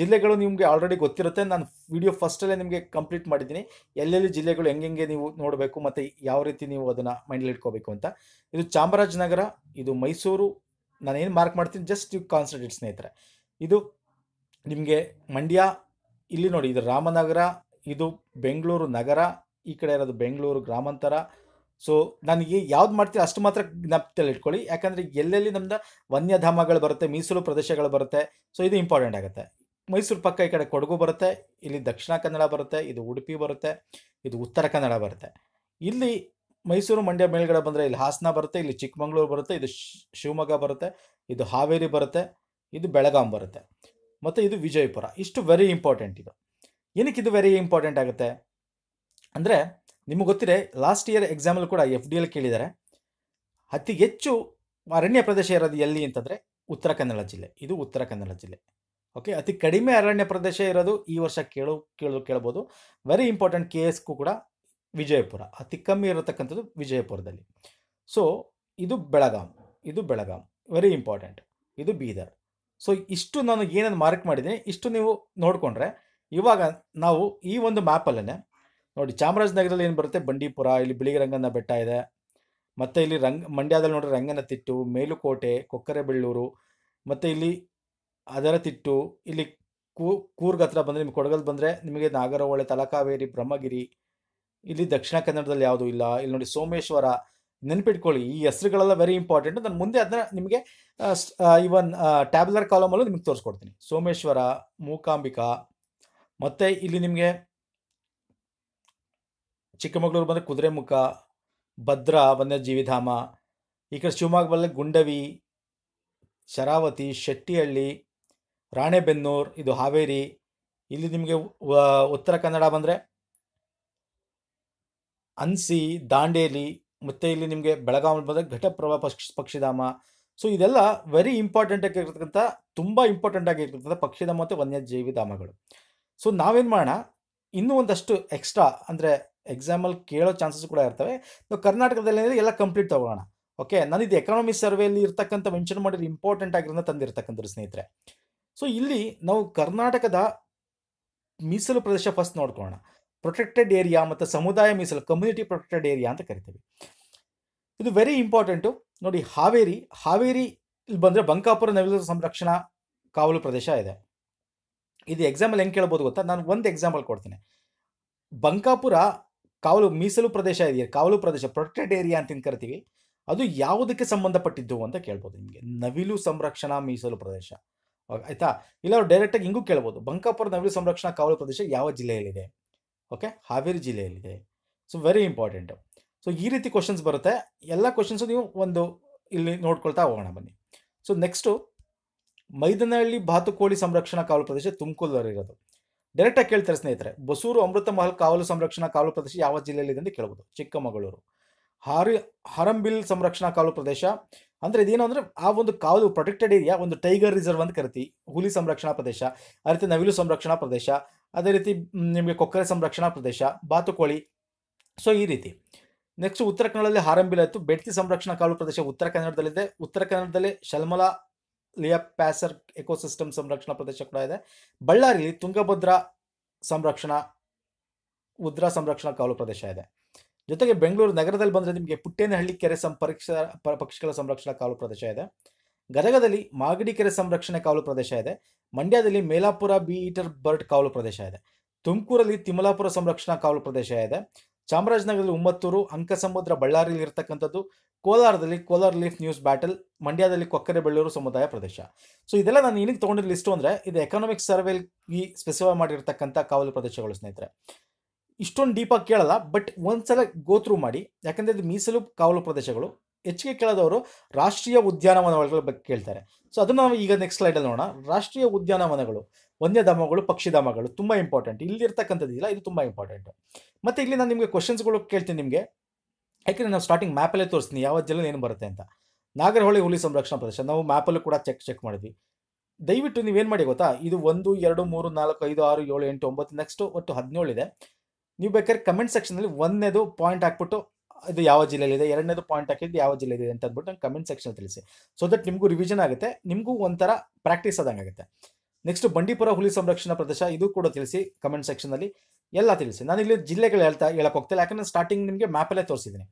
ಜಿಲ್ಲೆಗಳು ನಿಮಗೆ ಆಲ್ರೆಡಿ ಗೊತ್ತಿರುತ್ತೆ ನಾನು ವಿಡಿಯೋ ಫಸ್ಟಲ್ಲೇ ನಿಮಗೆ ಕಂಪ್ಲೀಟ್ ಮಾಡಿದ್ದೀನಿ ಎಲ್ಲೆಲ್ಲಿ ಜಿಲ್ಲೆಗಳು ಹೆಂಗೆಂಗೆ ನೀವು ನೋಡಬೇಕು ಮತ್ತು ಯಾವ ರೀತಿ ನೀವು ಅದನ್ನು ಮೈಂಡಲ್ಲಿ ಇಟ್ಕೋಬೇಕು ಅಂತ ಇದು ಚಾಮರಾಜನಗರ ಇದು ಮೈಸೂರು ನಾನು ಏನು ಮಾರ್ಕ್ ಮಾಡ್ತೀನಿ ಜಸ್ಟ್ ಯು ಕಾನ್ಸಂಟ್ರೇಟ್ ಸ್ನೇಹಿತರೆ ಇದು ನಿಮಗೆ ಮಂಡ್ಯ ಇಲ್ಲಿ ನೋಡಿ ಇದು ರಾಮನಗರ ಇದು ಬೆಂಗಳೂರು ನಗರ ಈ ಕಡೆ ಇರೋದು ಬೆಂಗಳೂರು ಗ್ರಾಮಾಂತರ ಸೊ ನನಗೆ ಯಾವ್ದು ಮಾಡ್ತೀರಾ ಅಷ್ಟು ಮಾತ್ರ ಜ್ಞಾಪಕದಲ್ಲಿ ಇಟ್ಕೊಳ್ಳಿ ಯಾಕಂದರೆ ಎಲ್ಲೆಲ್ಲಿ ನಮ್ದು ವನ್ಯಧಾಮಗಳು ಬರುತ್ತೆ ಮೀಸಲು ಪ್ರದೇಶಗಳು ಬರುತ್ತೆ ಸೊ ಇದು ಇಂಪಾರ್ಟೆಂಟ್ ಆಗುತ್ತೆ ಮೈಸೂರು ಪಕ್ಕ ಈ ಕಡೆ ಕೊಡಗು ಬರುತ್ತೆ ಇಲ್ಲಿ ದಕ್ಷಿಣ ಕನ್ನಡ ಬರುತ್ತೆ ಇದು ಉಡುಪಿ ಬರುತ್ತೆ ಇದು ಉತ್ತರ ಕನ್ನಡ ಬರುತ್ತೆ ಇಲ್ಲಿ ಮೈಸೂರು ಮಂಡ್ಯ ಮೇಲ್ಗಡೆ ಬಂದರೆ ಇಲ್ಲಿ ಹಾಸನ ಬರುತ್ತೆ ಇಲ್ಲಿ ಚಿಕ್ಕಮಗಳೂರು ಬರುತ್ತೆ ಇದು ಶಿವಮೊಗ್ಗ ಬರುತ್ತೆ ಇದು ಹಾವೇರಿ ಬರುತ್ತೆ ಇದು ಬೆಳಗಾಂ ಬರುತ್ತೆ ಮತ್ತು ಇದು ವಿಜಯಪುರ ಇಷ್ಟು ವೆರಿ ಇಂಪಾರ್ಟೆಂಟ್ ಇದು ಏನಕ್ಕೆ ಇದು ವೆರಿ ಇಂಪಾರ್ಟೆಂಟ್ ಆಗುತ್ತೆ ಅಂದರೆ ನಿಮಗೆ ಗೊತ್ತಿದೆ ಲಾಸ್ಟ್ ಇಯರ್ ಎಕ್ಸಾಮಲ್ಲಿ ಕೂಡ ಎಫ್ ಡಿ ಎಲ್ ಕೇಳಿದ್ದಾರೆ ಅತಿ ಹೆಚ್ಚು ಅರಣ್ಯ ಪ್ರದೇಶ ಇರೋದು ಎಲ್ಲಿ ಅಂತಂದರೆ ಉತ್ತರ ಕನ್ನಡ ಜಿಲ್ಲೆ ಇದು ಉತ್ತರ ಕನ್ನಡ ಜಿಲ್ಲೆ ಓಕೆ ಅತಿ ಕಡಿಮೆ ಅರಣ್ಯ ಪ್ರದೇಶ ಇರೋದು ಈ ವರ್ಷ ಕೇಳು ಕೇಳು ಕೇಳ್ಬೋದು ವೆರಿ ಇಂಪಾರ್ಟೆಂಟ್ ಕೆ ಎಸ್ಗೂ ಕೂಡ ವಿಜಯಪುರ ಅತಿ ಕಮ್ಮಿ ಇರತಕ್ಕಂಥದ್ದು ವಿಜಯಪುರದಲ್ಲಿ ಸೊ ಇದು ಬೆಳಗಾಂ ಇದು ಬೆಳಗಾಂ ವೆರಿ ಇಂಪಾರ್ಟೆಂಟ್ ಇದು ಬೀದರ್ ಸೊ ಇಷ್ಟು ನಾನು ಏನೇನು ಮಾರ್ಕ್ ಮಾಡಿದ್ದೀನಿ ಇಷ್ಟು ನೀವು ನೋಡಿಕೊಂಡ್ರೆ ಇವಾಗ ನಾವು ಈ ಒಂದು ಮ್ಯಾಪಲ್ಲೇ ನೋಡಿ ಚಾಮರಾಜನಗರದಲ್ಲಿ ಏನು ಬರುತ್ತೆ ಬಂಡೀಪುರ ಇಲ್ಲಿ ಬಿಳಿಗಿರಂಗನ ಬೆಟ್ಟ ಇದೆ ಮತ್ತು ಇಲ್ಲಿ ರಂಗ ಮಂಡ್ಯದಲ್ಲಿ ನೋಡಿದ್ರೆ ತಿಟ್ಟು ಮೇಲುಕೋಟೆ ಕೊಕ್ಕರೆಬೆಳ್ಳೂರು ಮತ್ತು ಇಲ್ಲಿ ಅದರ ತಿಟ್ಟು ಇಲ್ಲಿ ಕೂರ್ಗ ಹತ್ರ ಬಂದರೆ ನಿಮ್ಗೆ ಕೊಡಗಲ್ಲಿ ಬಂದರೆ ನಿಮಗೆ ನಾಗರಹೊಳೆ ತಲಕಾವೇರಿ ಬ್ರಹ್ಮಗಿರಿ ಇಲ್ಲಿ ದಕ್ಷಿಣ ಕನ್ನಡದಲ್ಲಿ ಯಾವುದೂ ಇಲ್ಲ ಇಲ್ಲಿ ನೋಡಿ ಸೋಮೇಶ್ವರ ನೆನ್ಪಿಟ್ಕೊಳ್ಳಿ ಈ ಹೆಸರುಗಳೆಲ್ಲ ವೆರಿ ಇಂಪಾರ್ಟೆಂಟ್ ನಾನು ಮುಂದೆ ಅದನ್ನ ನಿಮಗೆ ಇವನ್ ಟ್ಯಾಬ್ಲರ್ ಕಾಲಮಲ್ಲೂ ನಿಮಗೆ ತೋರಿಸ್ಕೊಡ್ತೀನಿ ಸೋಮೇಶ್ವರ ಮೂಕಾಂಬಿಕಾ ಮತ್ತು ಇಲ್ಲಿ ನಿಮಗೆ ಚಿಕ್ಕಮಗಳೂರು ಬಂದರೆ ಕುದುರೆಮುಖ ಭದ್ರಾ ವನ್ಯಜೀವಿಧಾಮ ಈ ಕಡೆ ಶಿವಮೊಗ್ಗ ಬಂದರೆ ಗುಂಡವಿ ಶರಾವತಿ ಶೆಟ್ಟಿಹಳ್ಳಿ ರಾಣೆಬೆನ್ನೂರು ಇದು ಹಾವೇರಿ ಇಲ್ಲಿ ನಿಮಗೆ ಉತ್ತರ ಕನ್ನಡ ಬಂದರೆ ಅನ್ಸಿ ದಾಂಡೇಲಿ ಮತ್ತು ಇಲ್ಲಿ ನಿಮಗೆ ಬೆಳಗಾವಿ ಬಂದರೆ ಘಟಪ್ರಭಾ ಪಕ್ಷಿ ಪಕ್ಷಿಧಾಮ ಸೊ ಇದೆಲ್ಲ ವೆರಿ ಇಂಪಾರ್ಟೆಂಟ್ ಆಗಿರ್ತಕ್ಕಂಥ ತುಂಬ ಇಂಪಾರ್ಟೆಂಟ್ ಆಗಿರ್ತಕ್ಕಂಥ ಪಕ್ಷಿಧಾಮ ಮತ್ತು ವನ್ಯಜೀವಿಧಾಮಗಳು ಧಾಮಗಳು ಸೊ ನಾವೇನು ಮಾಡೋಣ ಇನ್ನೂ ಒಂದಷ್ಟು ಎಕ್ಸ್ಟ್ರಾ ಅಂದರೆ ಎಕ್ಸಾಮಲ್ಲಿ ಕೇಳೋ ಚಾನ್ಸಸ್ ಕೂಡ ಇರ್ತವೆ ನಾವು ಕರ್ನಾಟಕದಲ್ಲಿ ಅಂದರೆ ಎಲ್ಲ ಕಂಪ್ಲೀಟ್ ತೊಗೊಳ್ಳೋಣ ಓಕೆ ನಾನು ಇದು ಎಕನಾಮಿ ಸರ್ವೆಯಲ್ಲಿ ಇರ್ತಕ್ಕಂಥ ಮೆನ್ಷನ್ ಮಾಡಿರೋ ಇಂಪಾರ್ಟೆಂಟ್ ಆಗಿರೋದನ್ನ ತಂದಿರ್ತಕ್ಕಂಥ ಸ್ನೇಹಿತರೆ ಸೊ ಇಲ್ಲಿ ನಾವು ಕರ್ನಾಟಕದ ಮೀಸಲು ಪ್ರದೇಶ ಫಸ್ಟ್ ನೋಡ್ಕೊಳ್ಳೋಣ ಪ್ರೊಟೆಕ್ಟೆಡ್ ಏರಿಯಾ ಮತ್ತು ಸಮುದಾಯ ಮೀಸಲು ಕಮ್ಯುನಿಟಿ ಪ್ರೊಟೆಕ್ಟೆಡ್ ಏರಿಯಾ ಅಂತ ಕರಿತೀವಿ ಇದು ವೆರಿ ಇಂಪಾರ್ಟೆಂಟು ನೋಡಿ ಹಾವೇರಿ ಹಾವೇರಿ ಇಲ್ಲಿ ಬಂದರೆ ಬಂಕಾಪುರ ನವಿಲು ಸಂರಕ್ಷಣಾ ಕಾವಲು ಪ್ರದೇಶ ಇದೆ ಇದು ಎಕ್ಸಾಂಪಲ್ ಹೆಂಗೆ ಕೇಳ್ಬೋದು ಗೊತ್ತಾ ನಾನು ಒಂದು ಎಕ್ಸಾಂಪಲ್ ಕೊಡ್ತೀನಿ ಬಂಕಾಪುರ ಕಾವಲು ಮೀಸಲು ಪ್ರದೇಶ ಇದೆಯಾ ಕಾವಲು ಪ್ರದೇಶ ಪ್ರೊಟೆಕ್ಟೆಡ್ ಏರಿಯಾ ಅಂತ ಕರಿತೀವಿ ಅದು ಯಾವುದಕ್ಕೆ ಸಂಬಂಧಪಟ್ಟಿದ್ದು ಅಂತ ಕೇಳ್ಬೋದು ನಿಮಗೆ ನವಿಲು ಸಂರಕ್ಷಣಾ ಮೀಸಲು ಪ್ರದೇಶ ಆಯ್ತಾ ಇಲ್ಲ ಅವ್ರು ಡೈರೆಕ್ಟಾಗಿ ಹಿಂಗೂ ಕೇಳ್ಬೋದು ಬಂಕಾಪುರ ನವಿಲು ಸಂರಕ್ಷಣಾ ಕಾವಲು ಪ್ರದೇಶ ಯಾವ ಜಿಲ್ಲೆಯಲ್ಲಿದೆ ಓಕೆ ಹಾವೇರಿ ಜಿಲ್ಲೆಯಲ್ಲಿದೆ ಸೊ ವೆರಿ ಇಂಪಾರ್ಟೆಂಟು ಸೊ ಈ ರೀತಿ ಕ್ವಶನ್ಸ್ ಬರುತ್ತೆ ಎಲ್ಲ ಕ್ವಶನ್ಸು ನೀವು ಒಂದು ಇಲ್ಲಿ ನೋಡ್ಕೊಳ್ತಾ ಹೋಗೋಣ ಬನ್ನಿ ಸೊ ನೆಕ್ಸ್ಟು ಮೈದನಹಳ್ಳಿ ಬಾತುಕೋಳಿ ಸಂರಕ್ಷಣಾ ಕಾವಲು ಪ್ರದೇಶ ಇರೋದು ಡೈರೆಕ್ಟಾಗಿ ಕೇಳ್ತಾರೆ ಸ್ನೇಹಿತರೆ ಬಸೂರು ಅಮೃತ ಮಹಲ್ ಕಾವಲು ಸಂರಕ್ಷಣಾ ಕಾವಲು ಪ್ರದೇಶ ಯಾವ ಜಿಲ್ಲೆಯಲ್ಲಿದೆ ಅಂತ ಕೇಳ್ಬೋದು ಚಿಕ್ಕಮಗಳೂರು ಹಾರಿ ಹರಂಬಿಲ್ ಸಂರಕ್ಷಣಾ ಕಾವಲು ಪ್ರದೇಶ ಅಂದರೆ ಇದೇನು ಅಂದರೆ ಆ ಒಂದು ಕಾವಲು ಪ್ರೊಟೆಕ್ಟೆಡ್ ಏರಿಯಾ ಒಂದು ಟೈಗರ್ ರಿಸರ್ವ್ ಅಂತ ಕರಿತಿ ಹುಲಿ ಸಂರಕ್ಷಣಾ ಪ್ರದೇಶ ಅದೇ ರೀತಿ ನವಿಲು ಸಂರಕ್ಷಣಾ ಪ್ರದೇಶ ಅದೇ ರೀತಿ ನಿಮಗೆ ಕೊಕ್ಕರೆ ಸಂರಕ್ಷಣಾ ಪ್ರದೇಶ ಬಾತುಕೋಳಿ ಸೊ ಈ ರೀತಿ ನೆಕ್ಸ್ಟ್ ಉತ್ತರ ಕನ್ನಡದಲ್ಲಿ ಹಾರಂಬಿಲ್ ಆಯಿತು ಬೆಡ್ತಿ ಸಂರಕ್ಷಣಾ ಕಾವಲು ಪ್ರದೇಶ ಉತ್ತರ ಕನ್ನಡದಲ್ಲಿದೆ ಉತ್ತರ ಕನ್ನಡದಲ್ಲಿ ಶಲ್ಮಲಾ ಲಿಯ ಪ್ಯಾಸರ್ ಎಕೋಸಿಸ್ಟಮ್ ಸಂರಕ್ಷಣಾ ಪ್ರದೇಶ ಕೂಡ ಇದೆ ಬಳ್ಳಾರಿಯಲ್ಲಿ ತುಂಗಭದ್ರಾ ಸಂರಕ್ಷಣಾ ಉದ್ರಾ ಸಂರಕ್ಷಣಾ ಕಾವಲು ಪ್ರದೇಶ ಇದೆ ಜೊತೆಗೆ ಬೆಂಗಳೂರು ನಗರದಲ್ಲಿ ಬಂದರೆ ನಿಮಗೆ ಪುಟ್ಟೇನಹಳ್ಳಿ ಕೆರೆ ಸಂಪರ್ಕ ಪಕ್ಷಿಗಳ ಸಂರಕ್ಷಣಾ ಕಾವಲು ಪ್ರದೇಶ ಇದೆ ಗದಗದಲ್ಲಿ ಮಾಗಡಿ ಕೆರೆ ಸಂರಕ್ಷಣೆ ಕಾವಲು ಪ್ರದೇಶ ಇದೆ ಮಂಡ್ಯದಲ್ಲಿ ಮೇಲಾಪುರ ಬಿ ಈಟರ್ ಬರ್ಡ್ ಕಾವಲು ಪ್ರದೇಶ ಇದೆ ತುಮಕೂರಲ್ಲಿ ತಿಮಲಾಪುರ ಸಂರಕ್ಷಣಾ ಕಾವಲು ಪ್ರದೇಶ ಇದೆ ಚಾಮರಾಜನಗರದಲ್ಲಿ ಉಮ್ಮತ್ತೂರು ಅಂಕಸಮುದ್ರ ಬಳ್ಳಾರಿಯಲ್ಲಿ ಇರತಕ್ಕಂಥದ್ದು ಕೋಲಾರದಲ್ಲಿ ಕೋಲಾರ ಲೀಫ್ ನ್ಯೂಸ್ ಬ್ಯಾಟಲ್ ಮಂಡ್ಯದಲ್ಲಿ ಕೊಕ್ಕರೆ ಬೆಳ್ಳೂರು ಸಮುದಾಯ ಪ್ರದೇಶ ಸೊ ಇದೆಲ್ಲ ನಾನು ಏನಕ್ಕೆ ತೊಗೊಂಡಿದ್ದ ಲಿಸ್ಟು ಅಂದರೆ ಇದು ಎಕನಾಮಿಕ್ ಸರ್ವೆಲಿ ಸ್ಪೆಸಿಫೈ ಮಾಡಿರ್ತಕ್ಕಂಥ ಕಾವಲು ಪ್ರದೇಶಗಳು ಸ್ನೇಹಿತರೆ ಇಷ್ಟೊಂದು ಡೀಪಾಗಿ ಕೇಳಲ್ಲ ಬಟ್ ಒಂದ್ಸಲ ಗೋತ್ರೂ ಮಾಡಿ ಯಾಕಂದರೆ ಇದು ಮೀಸಲು ಕಾವಲು ಪ್ರದೇಶಗಳು ಹೆಚ್ಚಿಗೆ ಕೇಳೋದವರು ರಾಷ್ಟ್ರೀಯ ಉದ್ಯಾನವನಗಳ ಬಗ್ಗೆ ಕೇಳ್ತಾರೆ ಸೊ ಅದನ್ನು ನಾವು ಈಗ ನೆಕ್ಸ್ಟ್ ಸ್ಲೈಡಲ್ಲಿ ನೋಡೋಣ ರಾಷ್ಟ್ರೀಯ ಉದ್ಯಾನವನಗಳು ವನ್ಯಧಾಮಗಳು ಪಕ್ಷಿಧಾಮಗಳು ತುಂಬ ಇಂಪಾರ್ಟೆಂಟ್ ಇಲ್ಲ ಇದು ತುಂಬ ಇಂಪಾರ್ಟೆಂಟ್ ಮತ್ತು ಇಲ್ಲಿ ನಾನು ನಿಮಗೆ ಕ್ವಶನ್ಸ್ಗಳು ಕೇಳ್ತೀನಿ ನಿಮಗೆ ಯಾಕೆಂದ್ರೆ ನಾವು ಸ್ಟಾರ್ಟಿಂಗ್ ಮ್ಯಾಪಲ್ಲೇ ತೋರಿಸ್ತೀನಿ ಯಾವ ಜಿಲ್ಲೆ ಏನು ಬರುತ್ತೆ ಅಂತ ನಾಗರಹೊಳೆ ಹುಲಿ ಸಂರಕ್ಷಣಾ ಪ್ರದೇಶ ನಾವು ಮ್ಯಾಪಲ್ಲೂ ಕೂಡ ಚೆಕ್ ಚೆಕ್ ಮಾಡಿದ್ವಿ ದಯವಿಟ್ಟು ನೀವೇನು ಮಾಡಿ ಗೊತ್ತಾ ಇದು ಒಂದು ಎರಡು ಮೂರು ನಾಲ್ಕು ಐದು ಆರು ಏಳು ಎಂಟು ಒಂಬತ್ತು ನೆಕ್ಸ್ಟ್ ಒಟ್ಟು ಹದಿನೇಳು ಇದೆ ನೀವು ಬೇಕಾದ್ರೆ ಕಮೆಂಟ್ ಸೆಕ್ಷನಲ್ಲಿ ಒಂದನೇದು ಪಾಯಿಂಟ್ ಹಾಕ್ಬಿಟ್ಟು ಇದು ಯಾವ ಇದೆ ಎರಡನೇದು ಪಾಯಿಂಟ್ ಹಾಕಿದ್ದು ಯಾವ ಜಿಲ್ಲೆ ಇದೆ ಅಂತ ಅಂದ್ಬಿಟ್ಟು ನಂಗೆ ಕಮೆಂಟ್ ಸೆಕ್ಷನ್ ತಿಳಿಸಿ ಸೊ ದಟ್ ನಿಮಗೂ ರಿವಿಷನ್ ಆಗುತ್ತೆ ನಿಮಗೂ ಒಂಥರ ಪ್ರಾಕ್ಟೀಸ್ ಆದಂಗೆ ಆಗುತ್ತೆ ನೆಕ್ಸ್ಟ್ ಬಂಡೀಪುರ ಹುಲಿ ಸಂರಕ್ಷಣಾ ಪ್ರದೇಶ ಇದು ಕೂಡ ತಿಳಿಸಿ ಕಮೆಂಟ್ ಅಲ್ಲಿ ಎಲ್ಲ ತಿಳಿಸಿ ನಾನು ಇಲ್ಲಿ ಜಿಲ್ಲೆಗಳು ಹೇಳ್ತಾ ಹೇಳಕ್ ಇಲ್ಲ ಯಾಕಂದ್ರೆ ಸ್ಟಾರ್ಟಿಂಗ್ ನಿಮಗೆ ಮ್ಯಾಪಲ್ಲೇ ತೋರಿಸಿದ್ದೀನಿ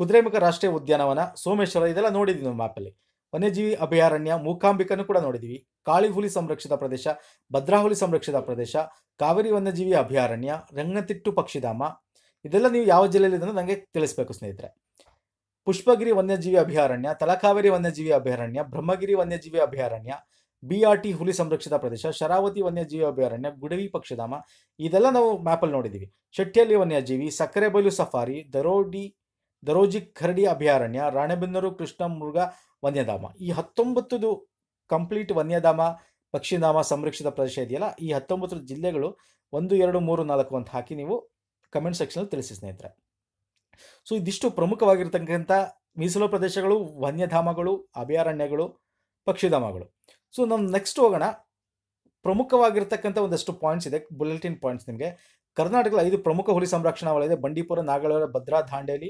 ಕುದುರೆಮುಖ ರಾಷ್ಟ್ರೀಯ ಉದ್ಯಾನವನ ಸೋಮೇಶ್ವರ ಇದೆಲ್ಲ ನೋಡಿದ್ದೀನಿ ನಾವು ಮ್ಯಾಪಲ್ಲಿ ವನ್ಯಜೀವಿ ಅಭಯಾರಣ್ಯ ಮೂಕಾಂಬಿಕನ್ನು ಕೂಡ ನೋಡಿದ್ದೀವಿ ಕಾಳಿ ಹುಲಿ ಸಂರಕ್ಷಿತ ಪ್ರದೇಶ ಭದ್ರಾ ಹುಲಿ ಸಂರಕ್ಷಿತ ಪ್ರದೇಶ ಕಾವೇರಿ ವನ್ಯಜೀವಿ ಅಭಯಾರಣ್ಯ ರಂಗತಿಟ್ಟು ಪಕ್ಷಿಧಾಮ ಇದೆಲ್ಲ ನೀವು ಯಾವ ಜಿಲ್ಲೆಯಲ್ಲಿ ಇದನ್ನು ನನಗೆ ತಿಳಿಸ್ಬೇಕು ಸ್ನೇಹಿತರೆ ಪುಷ್ಪಗಿರಿ ವನ್ಯಜೀವಿ ಅಭಯಾರಣ್ಯ ತಲಕಾವೇರಿ ವನ್ಯಜೀವಿ ಅಭಯಾರಣ್ಯ ಬ್ರಹ್ಮಗಿರಿ ವನ್ಯಜೀವಿ ಅಭಯಾರಣ್ಯ ಬಿಆರ್ಟಿ ಹುಲಿ ಸಂರಕ್ಷಿತ ಪ್ರದೇಶ ಶರಾವತಿ ವನ್ಯಜೀವಿ ಅಭಯಾರಣ್ಯ ಗುಡವಿ ಪಕ್ಷಿಧಾಮ ಇದೆಲ್ಲ ನಾವು ಮ್ಯಾಪಲ್ಲಿ ನೋಡಿದ್ದೀವಿ ಶೆಟ್ಟಿಯಲ್ಲಿ ವನ್ಯಜೀವಿ ಸಕ್ಕರೆ ಬೈಲು ಸಫಾರಿ ದರೋಡಿ ದರೋಜಿ ಖರಡಿ ಅಭಯಾರಣ್ಯ ರಾಣೆಬೆನ್ನೂರು ಕೃಷ್ಣ ಮೃಗ ವನ್ಯಧಾಮ ಈ ಹತ್ತೊಂಬತ್ತುದು ಕಂಪ್ಲೀಟ್ ವನ್ಯಧಾಮ ಪಕ್ಷಿಧಾಮ ಸಂರಕ್ಷಿತ ಪ್ರದೇಶ ಇದೆಯಲ್ಲ ಈ ಹತ್ತೊಂಬತ್ತು ಜಿಲ್ಲೆಗಳು ಒಂದು ಎರಡು ಮೂರು ನಾಲ್ಕು ಅಂತ ಹಾಕಿ ನೀವು ಕಮೆಂಟ್ ಸೆಕ್ಷನಲ್ಲಿ ತಿಳಿಸಿ ಸ್ನೇಹಿತರೆ ಸೊ ಇದಿಷ್ಟು ಪ್ರಮುಖವಾಗಿರ್ತಕ್ಕಂಥ ಮೀಸಲು ಪ್ರದೇಶಗಳು ವನ್ಯಧಾಮಗಳು ಅಭಯಾರಣ್ಯಗಳು ಪಕ್ಷಿಧಾಮಗಳು ಸೊ ನಾವು ನೆಕ್ಸ್ಟ್ ಹೋಗೋಣ ಪ್ರಮುಖವಾಗಿರ್ತಕ್ಕಂಥ ಒಂದಷ್ಟು ಪಾಯಿಂಟ್ಸ್ ಇದೆ ಬುಲೆಟಿನ್ ಪಾಯಿಂಟ್ಸ್ ನಿಮಗೆ ಕರ್ನಾಟಕದ ಐದು ಪ್ರಮುಖ ಹುಲಿ ಸಂರಕ್ಷಣಾ ವಲಯ ಇದೆ ಬಂಡೀಪುರ ನಾಗಳೂರ ಭದ್ರಾ ದಾಂಡೇಲಿ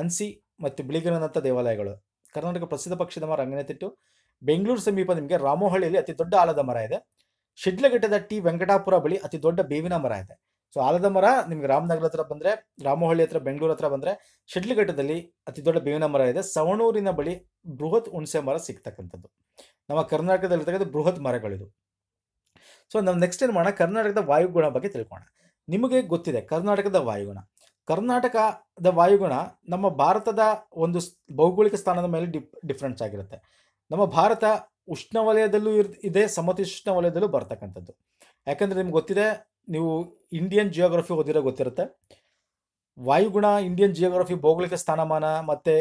ಅನ್ಸಿ ಮತ್ತು ಬಿಳಿಗಿರಿನಂಥ ದೇವಾಲಯಗಳು ಕರ್ನಾಟಕ ಪ್ರಸಿದ್ಧ ಪಕ್ಷದ ಮರ ರಂಗನತಿಟ್ಟು ಬೆಂಗಳೂರು ಸಮೀಪ ನಿಮಗೆ ರಾಮೋಹಳ್ಳಿಯಲ್ಲಿ ಅತಿ ದೊಡ್ಡ ಆಲದ ಮರ ಇದೆ ಶಿಡ್ಲಘಟ್ಟದ ಟಿ ವೆಂಕಟಾಪುರ ಬಳಿ ಅತಿ ದೊಡ್ಡ ಬೇವಿನ ಮರ ಇದೆ ಸೊ ಆಲದ ಮರ ನಿಮ್ಗೆ ರಾಮನಗರ ಹತ್ರ ಬಂದ್ರೆ ರಾಮಹಳ್ಳಿ ಹತ್ರ ಬೆಂಗಳೂರು ಹತ್ರ ಬಂದ್ರೆ ಶಿಡ್ಲಘಟ್ಟದಲ್ಲಿ ಅತಿ ದೊಡ್ಡ ಬೇವಿನ ಮರ ಇದೆ ಸವಣೂರಿನ ಬಳಿ ಬೃಹತ್ ಹುಣಸೆ ಮರ ಸಿಗ್ತಕ್ಕಂಥದ್ದು ನಮ್ಮ ಕರ್ನಾಟಕದಲ್ಲಿ ಬೃಹತ್ ಮರಗಳಿದು ಸೊ ನಾವು ನೆಕ್ಸ್ಟ್ ಏನು ಮಾಡೋಣ ಕರ್ನಾಟಕದ ವಾಯುಗುಣ ಬಗ್ಗೆ ತಿಳ್ಕೋಣ ನಿಮಗೆ ಗೊತ್ತಿದೆ ಕರ್ನಾಟಕದ ವಾಯುಗುಣ ಕರ್ನಾಟಕದ ವಾಯುಗುಣ ನಮ್ಮ ಭಾರತದ ಒಂದು ಭೌಗೋಳಿಕ ಸ್ಥಾನದ ಮೇಲೆ ಡಿಪ್ ಡಿಫ್ರೆನ್ಸ್ ಆಗಿರುತ್ತೆ ನಮ್ಮ ಭಾರತ ಉಷ್ಣವಲಯದಲ್ಲೂ ಇರ್ ಇದೆ ಸಮತಿ ವಲಯದಲ್ಲೂ ಬರ್ತಕ್ಕಂಥದ್ದು ಯಾಕಂದರೆ ನಿಮ್ಗೆ ಗೊತ್ತಿದೆ ನೀವು ಇಂಡಿಯನ್ ಜಿಯೋಗ್ರಫಿ ಓದಿರೋ ಗೊತ್ತಿರುತ್ತೆ ವಾಯುಗುಣ ಇಂಡಿಯನ್ ಜಿಯೋಗ್ರಫಿ ಭೌಗೋಳಿಕ ಸ್ಥಾನಮಾನ ಮತ್ತು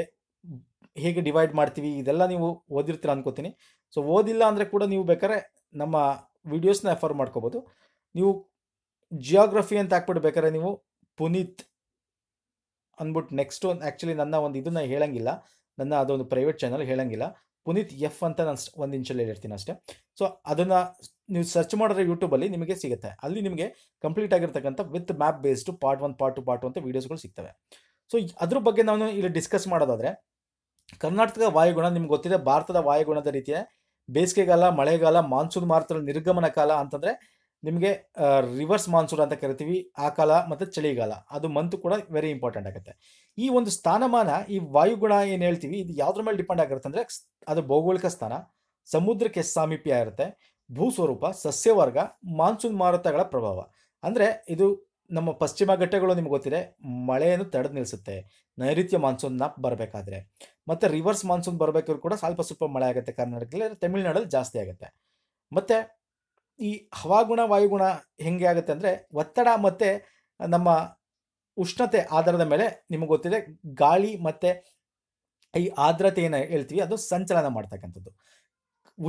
ಹೇಗೆ ಡಿವೈಡ್ ಮಾಡ್ತೀವಿ ಇದೆಲ್ಲ ನೀವು ಓದಿರ್ತೀರ ಅನ್ಕೋತೀನಿ ಸೊ ಓದಿಲ್ಲ ಅಂದರೆ ಕೂಡ ನೀವು ಬೇಕಾದ್ರೆ ನಮ್ಮ ವಿಡಿಯೋಸ್ನ ಎಫರ್ ಮಾಡ್ಕೋಬೋದು ನೀವು ಜಿಯೋಗ್ರಫಿ ಅಂತ ಹಾಕ್ಬಿಟ್ಟು ಬೇಕಾದ್ರೆ ನೀವು ಪುನೀತ್ ಅಂದ್ಬಿಟ್ಟು ನೆಕ್ಸ್ಟ್ ಒಂದು ಆ್ಯಕ್ಚುಲಿ ನನ್ನ ಒಂದು ಇದನ್ನ ಹೇಳಂಗಿಲ್ಲ ನನ್ನ ಅದೊಂದು ಪ್ರೈವೇಟ್ ಚಾನಲ್ ಹೇಳಂಗಿಲ್ಲ ಪುನೀತ್ ಎಫ್ ಅಂತ ನಾನು ಒಂದು ಇಂಚಲ್ಲಿ ಹೇಳಿರ್ತೀನಿ ಅಷ್ಟೇ ಸೊ ಅದನ್ನು ನೀವು ಸರ್ಚ್ ಮಾಡಿದ್ರೆ ಯೂಟ್ಯೂಬಲ್ಲಿ ನಿಮಗೆ ಸಿಗುತ್ತೆ ಅಲ್ಲಿ ನಿಮಗೆ ಕಂಪ್ಲೀಟ್ ಆಗಿರ್ತಕ್ಕಂಥ with map based part one part two part ಅಂತ ವೀಡಿಯೋಸ್ಗಳು ಸಿಗ್ತವೆ ಸೊ ಅದ್ರ ಬಗ್ಗೆ ನಾನು ಇಲ್ಲಿ ಡಿಸ್ಕಸ್ ಮಾಡೋದಾದರೆ ಕರ್ನಾಟಕದ ವಾಯುಗುಣ ನಿಮ್ಗೆ ಗೊತ್ತಿದೆ ಭಾರತದ ವಾಯುಗುಣದ ರೀತಿಯ ಬೇಸಿಗೆಗಾಲ ಮಳೆಗಾಲ ಮಾನ್ಸೂನ್ ಭಾರತದ ನಿರ್ಗಮನ ಕಾಲ ಅಂತಂದರೆ ನಿಮಗೆ ರಿವರ್ಸ್ ಮಾನ್ಸೂನ್ ಅಂತ ಕರಿತೀವಿ ಆ ಕಾಲ ಮತ್ತು ಚಳಿಗಾಲ ಅದು ಮಂತು ಕೂಡ ವೆರಿ ಇಂಪಾರ್ಟೆಂಟ್ ಆಗುತ್ತೆ ಈ ಒಂದು ಸ್ಥಾನಮಾನ ಈ ವಾಯುಗುಣ ಏನು ಹೇಳ್ತೀವಿ ಇದು ಯಾವುದ್ರ ಮೇಲೆ ಡಿಪೆಂಡ್ ಆಗಿರುತ್ತೆ ಅಂದರೆ ಅದು ಭೌಗೋಳಿಕ ಸ್ಥಾನ ಸಮುದ್ರಕ್ಕೆ ಸಾಮೀಪ್ಯ ಇರುತ್ತೆ ಭೂಸ್ವರೂಪ ಸಸ್ಯವರ್ಗ ಮಾನ್ಸೂನ್ ಮಾರುತಗಳ ಪ್ರಭಾವ ಅಂದರೆ ಇದು ನಮ್ಮ ಪಶ್ಚಿಮ ಘಟ್ಟಗಳು ನಿಮ್ಗೆ ಗೊತ್ತಿದೆ ಮಳೆಯನ್ನು ತಡೆದು ನಿಲ್ಲಿಸುತ್ತೆ ನೈಋತ್ಯ ಮಾನ್ಸೂನ್ನ ಬರಬೇಕಾದ್ರೆ ಮತ್ತು ರಿವರ್ಸ್ ಮಾನ್ಸೂನ್ ಬರಬೇಕಾದ್ರೂ ಕೂಡ ಸ್ವಲ್ಪ ಸ್ವಲ್ಪ ಮಳೆ ಆಗುತ್ತೆ ಕರ್ನಾಟಕದಲ್ಲಿ ತಮಿಳುನಾಡಲ್ಲಿ ಜಾಸ್ತಿ ಆಗುತ್ತೆ ಮತ್ತು ಈ ಹವಾಗುಣ ವಾಯುಗುಣ ಹೆಂಗೆ ಆಗುತ್ತೆ ಅಂದರೆ ಒತ್ತಡ ಮತ್ತು ನಮ್ಮ ಉಷ್ಣತೆ ಆಧಾರದ ಮೇಲೆ ನಿಮಗೆ ಗೊತ್ತಿದೆ ಗಾಳಿ ಮತ್ತು ಈ ಆರ್ದ್ರತೆಯನ್ನು ಹೇಳ್ತೀವಿ ಅದು ಸಂಚಲನ ಮಾಡ್ತಕ್ಕಂಥದ್ದು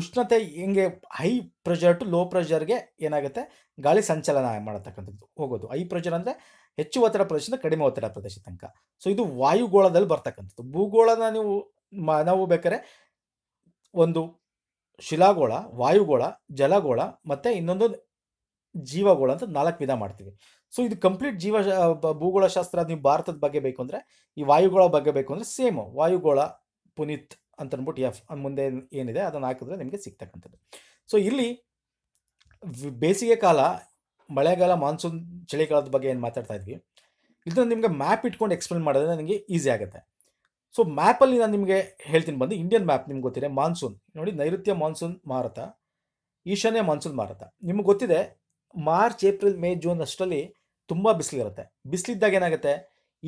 ಉಷ್ಣತೆ ಹೆಂಗೆ ಹೈ ಪ್ರೆಷರ್ ಟು ಲೋ ಪ್ರೆಷರ್ಗೆ ಏನಾಗುತ್ತೆ ಗಾಳಿ ಸಂಚಲನ ಮಾಡತಕ್ಕಂಥದ್ದು ಹೋಗೋದು ಹೈ ಪ್ರೆಷರ್ ಅಂದರೆ ಹೆಚ್ಚು ಒತ್ತಡ ಪ್ರದೇಶದಿಂದ ಕಡಿಮೆ ಒತ್ತಡ ಪ್ರದೇಶ ತನಕ ಸೊ ಇದು ವಾಯುಗೋಳದಲ್ಲಿ ಬರ್ತಕ್ಕಂಥದ್ದು ಭೂಗೋಳನ ನೀವು ನಾವು ಬೇಕಾದ್ರೆ ಒಂದು ಶಿಲಾಗೋಳ ವಾಯುಗೋಳ ಜಲಗೋಳ ಮತ್ತು ಇನ್ನೊಂದು ಜೀವಗೋಳ ಅಂತ ನಾಲ್ಕು ವಿಧ ಮಾಡ್ತೀವಿ ಸೊ ಇದು ಕಂಪ್ಲೀಟ್ ಜೀವ ಭೂಗೋಳಶಾಸ್ತ್ರ ನೀವು ಭಾರತದ ಬಗ್ಗೆ ಬೇಕು ಅಂದರೆ ಈ ವಾಯುಗೋಳ ಬಗ್ಗೆ ಬೇಕು ಅಂದರೆ ಸೇಮ್ ವಾಯುಗೋಳ ಪುನೀತ್ ಅಂತನ್ಬಿಟ್ಟು ಎಫ್ ಮುಂದೆ ಏನಿದೆ ಅದನ್ನು ಹಾಕಿದ್ರೆ ನಿಮಗೆ ಸಿಗ್ತಕ್ಕಂಥದ್ದು ಸೊ ಇಲ್ಲಿ ಬೇಸಿಗೆ ಕಾಲ ಮಳೆಗಾಲ ಮಾನ್ಸೂನ್ ಚಳಿಗಾಲದ ಬಗ್ಗೆ ಏನು ಮಾತಾಡ್ತಾ ಇದ್ವಿ ಇದನ್ನು ನಿಮಗೆ ಮ್ಯಾಪ್ ಇಟ್ಕೊಂಡು ಎಕ್ಸ್ಪ್ಲೇನ್ ಮಾಡಿದ್ರೆ ನನಗೆ ಈಸಿ ಆಗುತ್ತೆ ಸೊ ಮ್ಯಾಪಲ್ಲಿ ನಾನು ನಿಮಗೆ ಹೇಳ್ತೀನಿ ಬಂದು ಇಂಡಿಯನ್ ಮ್ಯಾಪ್ ನಿಮ್ಗೆ ಗೊತ್ತಿದೆ ಮಾನ್ಸೂನ್ ನೋಡಿ ನೈಋತ್ಯ ಮಾನ್ಸೂನ್ ಮಾರುತ ಈಶಾನ್ಯ ಮಾನ್ಸೂನ್ ಮಾರುತ ನಿಮ್ಗೆ ಗೊತ್ತಿದೆ ಮಾರ್ಚ್ ಏಪ್ರಿಲ್ ಮೇ ಜೂನ್ ಅಷ್ಟರಲ್ಲಿ ತುಂಬ ಬಿಸಿಲಿರುತ್ತೆ ಬಿಸಿಲಿದ್ದಾಗ ಏನಾಗುತ್ತೆ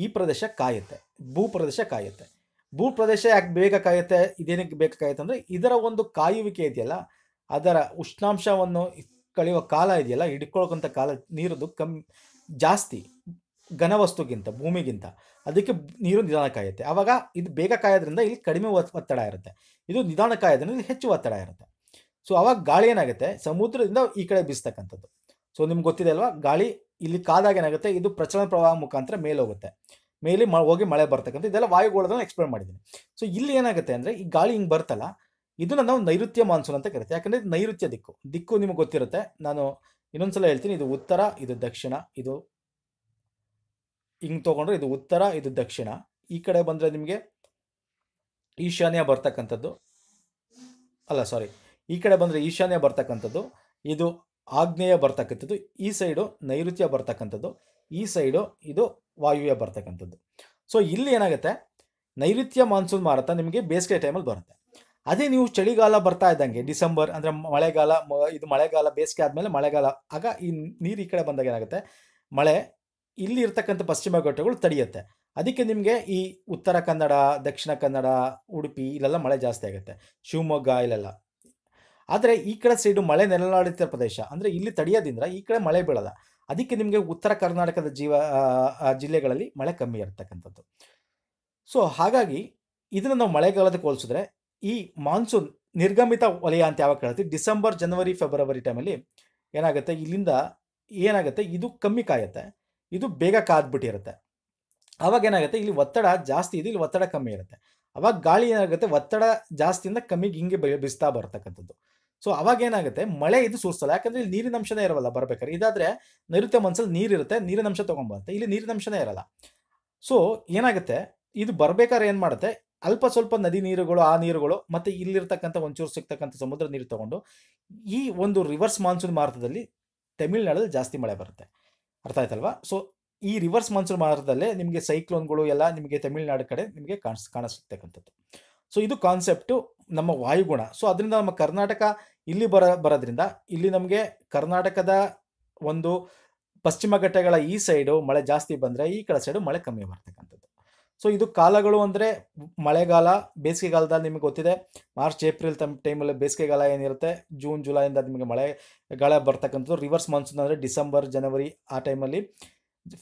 ಈ ಪ್ರದೇಶ ಕಾಯುತ್ತೆ ಭೂ ಪ್ರದೇಶ ಕಾಯುತ್ತೆ ಭೂ ಪ್ರದೇಶ ಯಾಕೆ ಬೇಗ ಕಾಯುತ್ತೆ ಇದೇನಕ್ಕೆ ಬೇಕಾಗುತ್ತೆ ಅಂದರೆ ಇದರ ಒಂದು ಕಾಯುವಿಕೆ ಇದೆಯಲ್ಲ ಅದರ ಉಷ್ಣಾಂಶವನ್ನು ಕಳೆಯುವ ಕಾಲ ಇದೆಯಲ್ಲ ಹಿಡ್ಕೊಳ್ಳೋಕ್ಕಂಥ ಕಾಲ ನೀರದು ಕಮ್ಮಿ ಜಾಸ್ತಿ ಘನವಸ್ತುಗಿಂತ ಭೂಮಿಗಿಂತ ಅದಕ್ಕೆ ನೀರು ನಿಧಾನ ಕಾಯುತ್ತೆ ಆವಾಗ ಇದು ಬೇಗ ಕಾಯೋದ್ರಿಂದ ಇಲ್ಲಿ ಕಡಿಮೆ ಒತ್ತಡ ಇರುತ್ತೆ ಇದು ನಿಧಾನ ಕಾಯೋದ್ರಿಂದ ಇಲ್ಲಿ ಹೆಚ್ಚು ಒತ್ತಡ ಇರುತ್ತೆ ಸೊ ಆವಾಗ ಗಾಳಿ ಏನಾಗುತ್ತೆ ಸಮುದ್ರದಿಂದ ಈ ಕಡೆ ಬೀಸ್ತಕ್ಕಂಥದ್ದು ಸೊ ನಿಮ್ಗೆ ಗೊತ್ತಿದೆ ಅಲ್ವಾ ಗಾಳಿ ಇಲ್ಲಿ ಕಾದಾಗ ಏನಾಗುತ್ತೆ ಇದು ಪ್ರಚಲನ ಪ್ರವಾಹ ಮುಖಾಂತರ ಮೇಲೋಗುತ್ತೆ ಮೇಲೆ ಮ ಹೋಗಿ ಮಳೆ ಬರ್ತಕ್ಕಂಥ ಇದೆಲ್ಲ ವಾಯುಗೋಳದನ್ನು ಎಕ್ಸ್ಪ್ಲೇನ್ ಮಾಡಿದ್ದೀನಿ ಸೊ ಇಲ್ಲಿ ಏನಾಗುತ್ತೆ ಅಂದರೆ ಈ ಗಾಳಿ ಹಿಂಗೆ ಬರ್ತಲ್ಲ ಇದನ್ನು ನಾವು ನೈಋತ್ಯ ಮಾನ್ಸೂನ್ ಅಂತ ಕರಿತೀವಿ ಯಾಕಂದರೆ ಇದು ನೈಋತ್ಯ ದಿಕ್ಕು ದಿಕ್ಕು ನಿಮಗೆ ಗೊತ್ತಿರುತ್ತೆ ನಾನು ಇನ್ನೊಂದ್ಸಲ ಹೇಳ್ತೀನಿ ಇದು ಉತ್ತರ ಇದು ದಕ್ಷಿಣ ಇದು ಹಿಂಗೆ ತಗೊಂಡ್ರೆ ಇದು ಉತ್ತರ ಇದು ದಕ್ಷಿಣ ಈ ಕಡೆ ಬಂದರೆ ನಿಮಗೆ ಈಶಾನ್ಯ ಬರ್ತಕ್ಕಂಥದ್ದು ಅಲ್ಲ ಸಾರಿ ಈ ಕಡೆ ಬಂದರೆ ಈಶಾನ್ಯ ಬರ್ತಕ್ಕಂಥದ್ದು ಇದು ಆಗ್ನೇಯ ಬರ್ತಕ್ಕಂಥದ್ದು ಈ ಸೈಡು ನೈಋತ್ಯ ಬರ್ತಕ್ಕಂಥದ್ದು ಈ ಸೈಡು ಇದು ವಾಯುವ್ಯ ಬರ್ತಕ್ಕಂಥದ್ದು ಸೊ ಇಲ್ಲಿ ಏನಾಗುತ್ತೆ ನೈಋತ್ಯ ಮಾನ್ಸೂನ್ ಮಾರುತ ನಿಮಗೆ ಬೇಸಿಗೆ ಟೈಮಲ್ಲಿ ಬರುತ್ತೆ ಅದೇ ನೀವು ಚಳಿಗಾಲ ಬರ್ತಾ ಇದ್ದಂಗೆ ಡಿಸೆಂಬರ್ ಅಂದರೆ ಮಳೆಗಾಲ ಇದು ಮಳೆಗಾಲ ಬೇಸಿಗೆ ಆದಮೇಲೆ ಮಳೆಗಾಲ ಆಗ ಈ ನೀರು ಈ ಕಡೆ ಬಂದಾಗ ಏನಾಗುತ್ತೆ ಮಳೆ ಇಲ್ಲಿ ಇರ್ತಕ್ಕಂಥ ಪಶ್ಚಿಮ ಘಟ್ಟಗಳು ತಡೆಯುತ್ತೆ ಅದಕ್ಕೆ ನಿಮಗೆ ಈ ಉತ್ತರ ಕನ್ನಡ ದಕ್ಷಿಣ ಕನ್ನಡ ಉಡುಪಿ ಇಲ್ಲೆಲ್ಲ ಮಳೆ ಜಾಸ್ತಿ ಆಗುತ್ತೆ ಶಿವಮೊಗ್ಗ ಇಲ್ಲೆಲ್ಲ ಆದರೆ ಈ ಕಡೆ ಸೈಡು ಮಳೆ ನೆಲೆನಾಡಿತ ಪ್ರದೇಶ ಅಂದರೆ ಇಲ್ಲಿ ತಡೆಯೋದ್ರಿಂದ ಈ ಕಡೆ ಮಳೆ ಬೀಳಲ್ಲ ಅದಕ್ಕೆ ನಿಮಗೆ ಉತ್ತರ ಕರ್ನಾಟಕದ ಜೀವ ಜಿಲ್ಲೆಗಳಲ್ಲಿ ಮಳೆ ಕಮ್ಮಿ ಇರತಕ್ಕಂಥದ್ದು ಸೊ ಹಾಗಾಗಿ ಇದನ್ನು ನಾವು ಮಳೆಗಾಲದ ಹೋಲಿಸಿದ್ರೆ ಈ ಮಾನ್ಸೂನ್ ನಿರ್ಗಮಿತ ವಲಯ ಅಂತ ಯಾವಾಗ ಕೇಳ್ತೀವಿ ಡಿಸೆಂಬರ್ ಜನವರಿ ಫೆಬ್ರವರಿ ಟೈಮಲ್ಲಿ ಏನಾಗುತ್ತೆ ಇಲ್ಲಿಂದ ಏನಾಗುತ್ತೆ ಇದು ಕಮ್ಮಿ ಕಾಯುತ್ತೆ ಇದು ಬೇಗ ಕಾದ್ಬಿಟ್ಟಿರುತ್ತೆ ಅವಾಗ ಏನಾಗುತ್ತೆ ಇಲ್ಲಿ ಒತ್ತಡ ಜಾಸ್ತಿ ಇದೆ ಇಲ್ಲಿ ಒತ್ತಡ ಕಮ್ಮಿ ಇರುತ್ತೆ ಅವಾಗ ಗಾಳಿ ಏನಾಗುತ್ತೆ ಒತ್ತಡ ಜಾಸ್ತಿಯಿಂದ ಕಮ್ಮಿಗೆ ಹಿಂಗೆ ಬಿಸ್ತಾ ಬರ್ತಕ್ಕಂಥದ್ದು ಸೊ ಅವಾಗ ಏನಾಗುತ್ತೆ ಮಳೆ ಇದು ಸುರಿಸಲ್ಲ ಯಾಕಂದ್ರೆ ಇಲ್ಲಿ ನೀರಿನ ಅಂಶನೇ ಇರಲ್ಲ ಬರ್ಬೇಕಾದ್ರೆ ಇದಾದ್ರೆ ನೈಋತ್ಯ ಮನ್ಸಲ್ಲಿ ನೀರಿರುತ್ತೆ ನೀರಿನ ಅಂಶ ತಗೊಂಡ್ಬರುತ್ತೆ ಇಲ್ಲಿ ನೀರಿನ ಅಂಶನೇ ಇರಲ್ಲ ಸೊ ಏನಾಗುತ್ತೆ ಇದು ಬರ್ಬೇಕಾದ್ರೆ ಏನು ಮಾಡುತ್ತೆ ಅಲ್ಪ ಸ್ವಲ್ಪ ನದಿ ನೀರುಗಳು ಆ ನೀರುಗಳು ಮತ್ತೆ ಇಲ್ಲಿರ್ತಕ್ಕಂಥ ಒಂಚೂರು ಸಿಗ್ತಕ್ಕಂಥ ಸಮುದ್ರ ನೀರು ತಗೊಂಡು ಈ ಒಂದು ರಿವರ್ಸ್ ಮಾನ್ಸೂನ್ ಮಾರುತದಲ್ಲಿ ತಮಿಳ್ನಾಡಲ್ಲಿ ಜಾಸ್ತಿ ಮಳೆ ಬರುತ್ತೆ ಅರ್ಥ ಆಯ್ತಲ್ವಾ ಸೊ ಈ ರಿವರ್ಸ್ ಮಾನ್ಸೂನ್ ಮಾರುತದಲ್ಲೇ ನಿಮಗೆ ಸೈಕ್ಲೋನ್ಗಳು ಎಲ್ಲ ನಿಮಗೆ ತಮಿಳ್ನಾಡು ಕಡೆ ನಿಮಗೆ ಕಾಣಿಸ್ ಕಾಣಿಸ್ತಕ್ಕಂಥದ್ದು ಸೊ ಇದು ಕಾನ್ಸೆಪ್ಟು ನಮ್ಮ ವಾಯುಗುಣ ಸೊ ಅದರಿಂದ ನಮ್ಮ ಕರ್ನಾಟಕ ಇಲ್ಲಿ ಬರ ಬರೋದ್ರಿಂದ ಇಲ್ಲಿ ನಮಗೆ ಕರ್ನಾಟಕದ ಒಂದು ಪಶ್ಚಿಮ ಘಟ್ಟಗಳ ಈ ಸೈಡು ಮಳೆ ಜಾಸ್ತಿ ಬಂದರೆ ಈ ಕಡೆ ಸೈಡು ಮಳೆ ಕಮ್ಮಿ ಬರ್ತಕ್ಕಂಥದ್ದು ಸೊ ಇದು ಕಾಲಗಳು ಅಂದರೆ ಮಳೆಗಾಲ ಬೇಸಿಗೆಗಾಲದಲ್ಲಿ ನಿಮಗೆ ಗೊತ್ತಿದೆ ಮಾರ್ಚ್ ಏಪ್ರಿಲ್ ತಮ್ಮ ಟೈಮಲ್ಲಿ ಬೇಸಿಗೆಗಾಲ ಏನಿರುತ್ತೆ ಜೂನ್ ಜುಲೈಯಿಂದ ನಿಮಗೆ ಮಳೆಗಾಲ ಬರ್ತಕ್ಕಂಥದ್ದು ರಿವರ್ಸ್ ಮಾನ್ಸೂನ್ ಅಂದರೆ ಡಿಸೆಂಬರ್ ಜನವರಿ ಆ ಟೈಮಲ್ಲಿ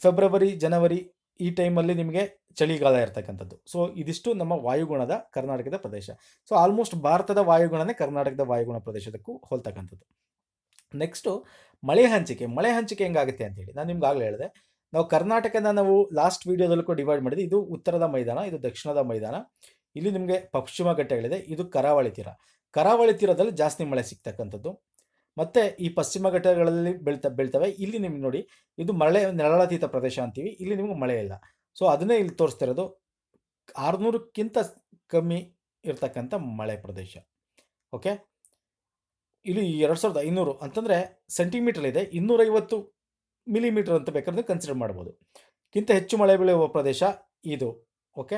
ಫೆಬ್ರವರಿ ಜನವರಿ ಈ ಟೈಮಲ್ಲಿ ನಿಮಗೆ ಚಳಿಗಾಲ ಇರ್ತಕ್ಕಂಥದ್ದು ಸೊ ಇದಿಷ್ಟು ನಮ್ಮ ವಾಯುಗುಣದ ಕರ್ನಾಟಕದ ಪ್ರದೇಶ ಸೊ ಆಲ್ಮೋಸ್ಟ್ ಭಾರತದ ವಾಯುಗುಣನೇ ಕರ್ನಾಟಕದ ವಾಯುಗುಣ ಪ್ರದೇಶದಕ್ಕೂ ಹೋಲ್ತಕ್ಕಂಥದ್ದು ನೆಕ್ಸ್ಟು ಮಳೆ ಹಂಚಿಕೆ ಮಳೆ ಹಂಚಿಕೆ ಹೆಂಗಾಗುತ್ತೆ ಅಂತೇಳಿ ನಾನು ನಿಮ್ಗೆ ಆಗಲೇ ಹೇಳಿದೆ ನಾವು ಕರ್ನಾಟಕದ ನಾವು ಲಾಸ್ಟ್ ವೀಡಿಯೋದಲ್ಲೂ ಡಿವೈಡ್ ಮಾಡಿದ್ವಿ ಇದು ಉತ್ತರದ ಮೈದಾನ ಇದು ದಕ್ಷಿಣದ ಮೈದಾನ ಇಲ್ಲಿ ನಿಮಗೆ ಪಶ್ಚಿಮ ಘಟ್ಟಗಳಿದೆ ಇದು ಕರಾವಳಿ ತೀರ ಕರಾವಳಿ ತೀರದಲ್ಲಿ ಜಾಸ್ತಿ ಮಳೆ ಸಿಗ್ತಕ್ಕಂಥದ್ದು ಮತ್ತೆ ಈ ಪಶ್ಚಿಮ ಘಟ್ಟಗಳಲ್ಲಿ ಬೆಳ್ತಾ ಬೆಳ್ತವೆ ಇಲ್ಲಿ ನಿಮ್ಗೆ ನೋಡಿ ಇದು ಮಳೆ ನೆರಳಾತೀತ ಪ್ರದೇಶ ಅಂತೀವಿ ಇಲ್ಲಿ ನಿಮ್ಗೆ ಮಳೆ ಇಲ್ಲ ಸೊ ಅದನ್ನೇ ಇಲ್ಲಿ ತೋರಿಸ್ತಿರೋದು ಆರುನೂರಕ್ಕಿಂತ ಕಮ್ಮಿ ಇರ್ತಕ್ಕಂಥ ಮಳೆ ಪ್ರದೇಶ ಓಕೆ ಇಲ್ಲಿ ಎರಡು ಸಾವಿರದ ಐನೂರು ಅಂತಂದರೆ ಇದೆ ಇನ್ನೂರೈವತ್ತು ಮಿಲಿಮೀಟರ್ ಅಂತ ಬೇಕಾದ್ರೆ ಕನ್ಸಿಡರ್ ಮಾಡ್ಬೋದು ಕಿಂತ ಹೆಚ್ಚು ಮಳೆ ಬೆಳೆಯುವ ಪ್ರದೇಶ ಇದು ಓಕೆ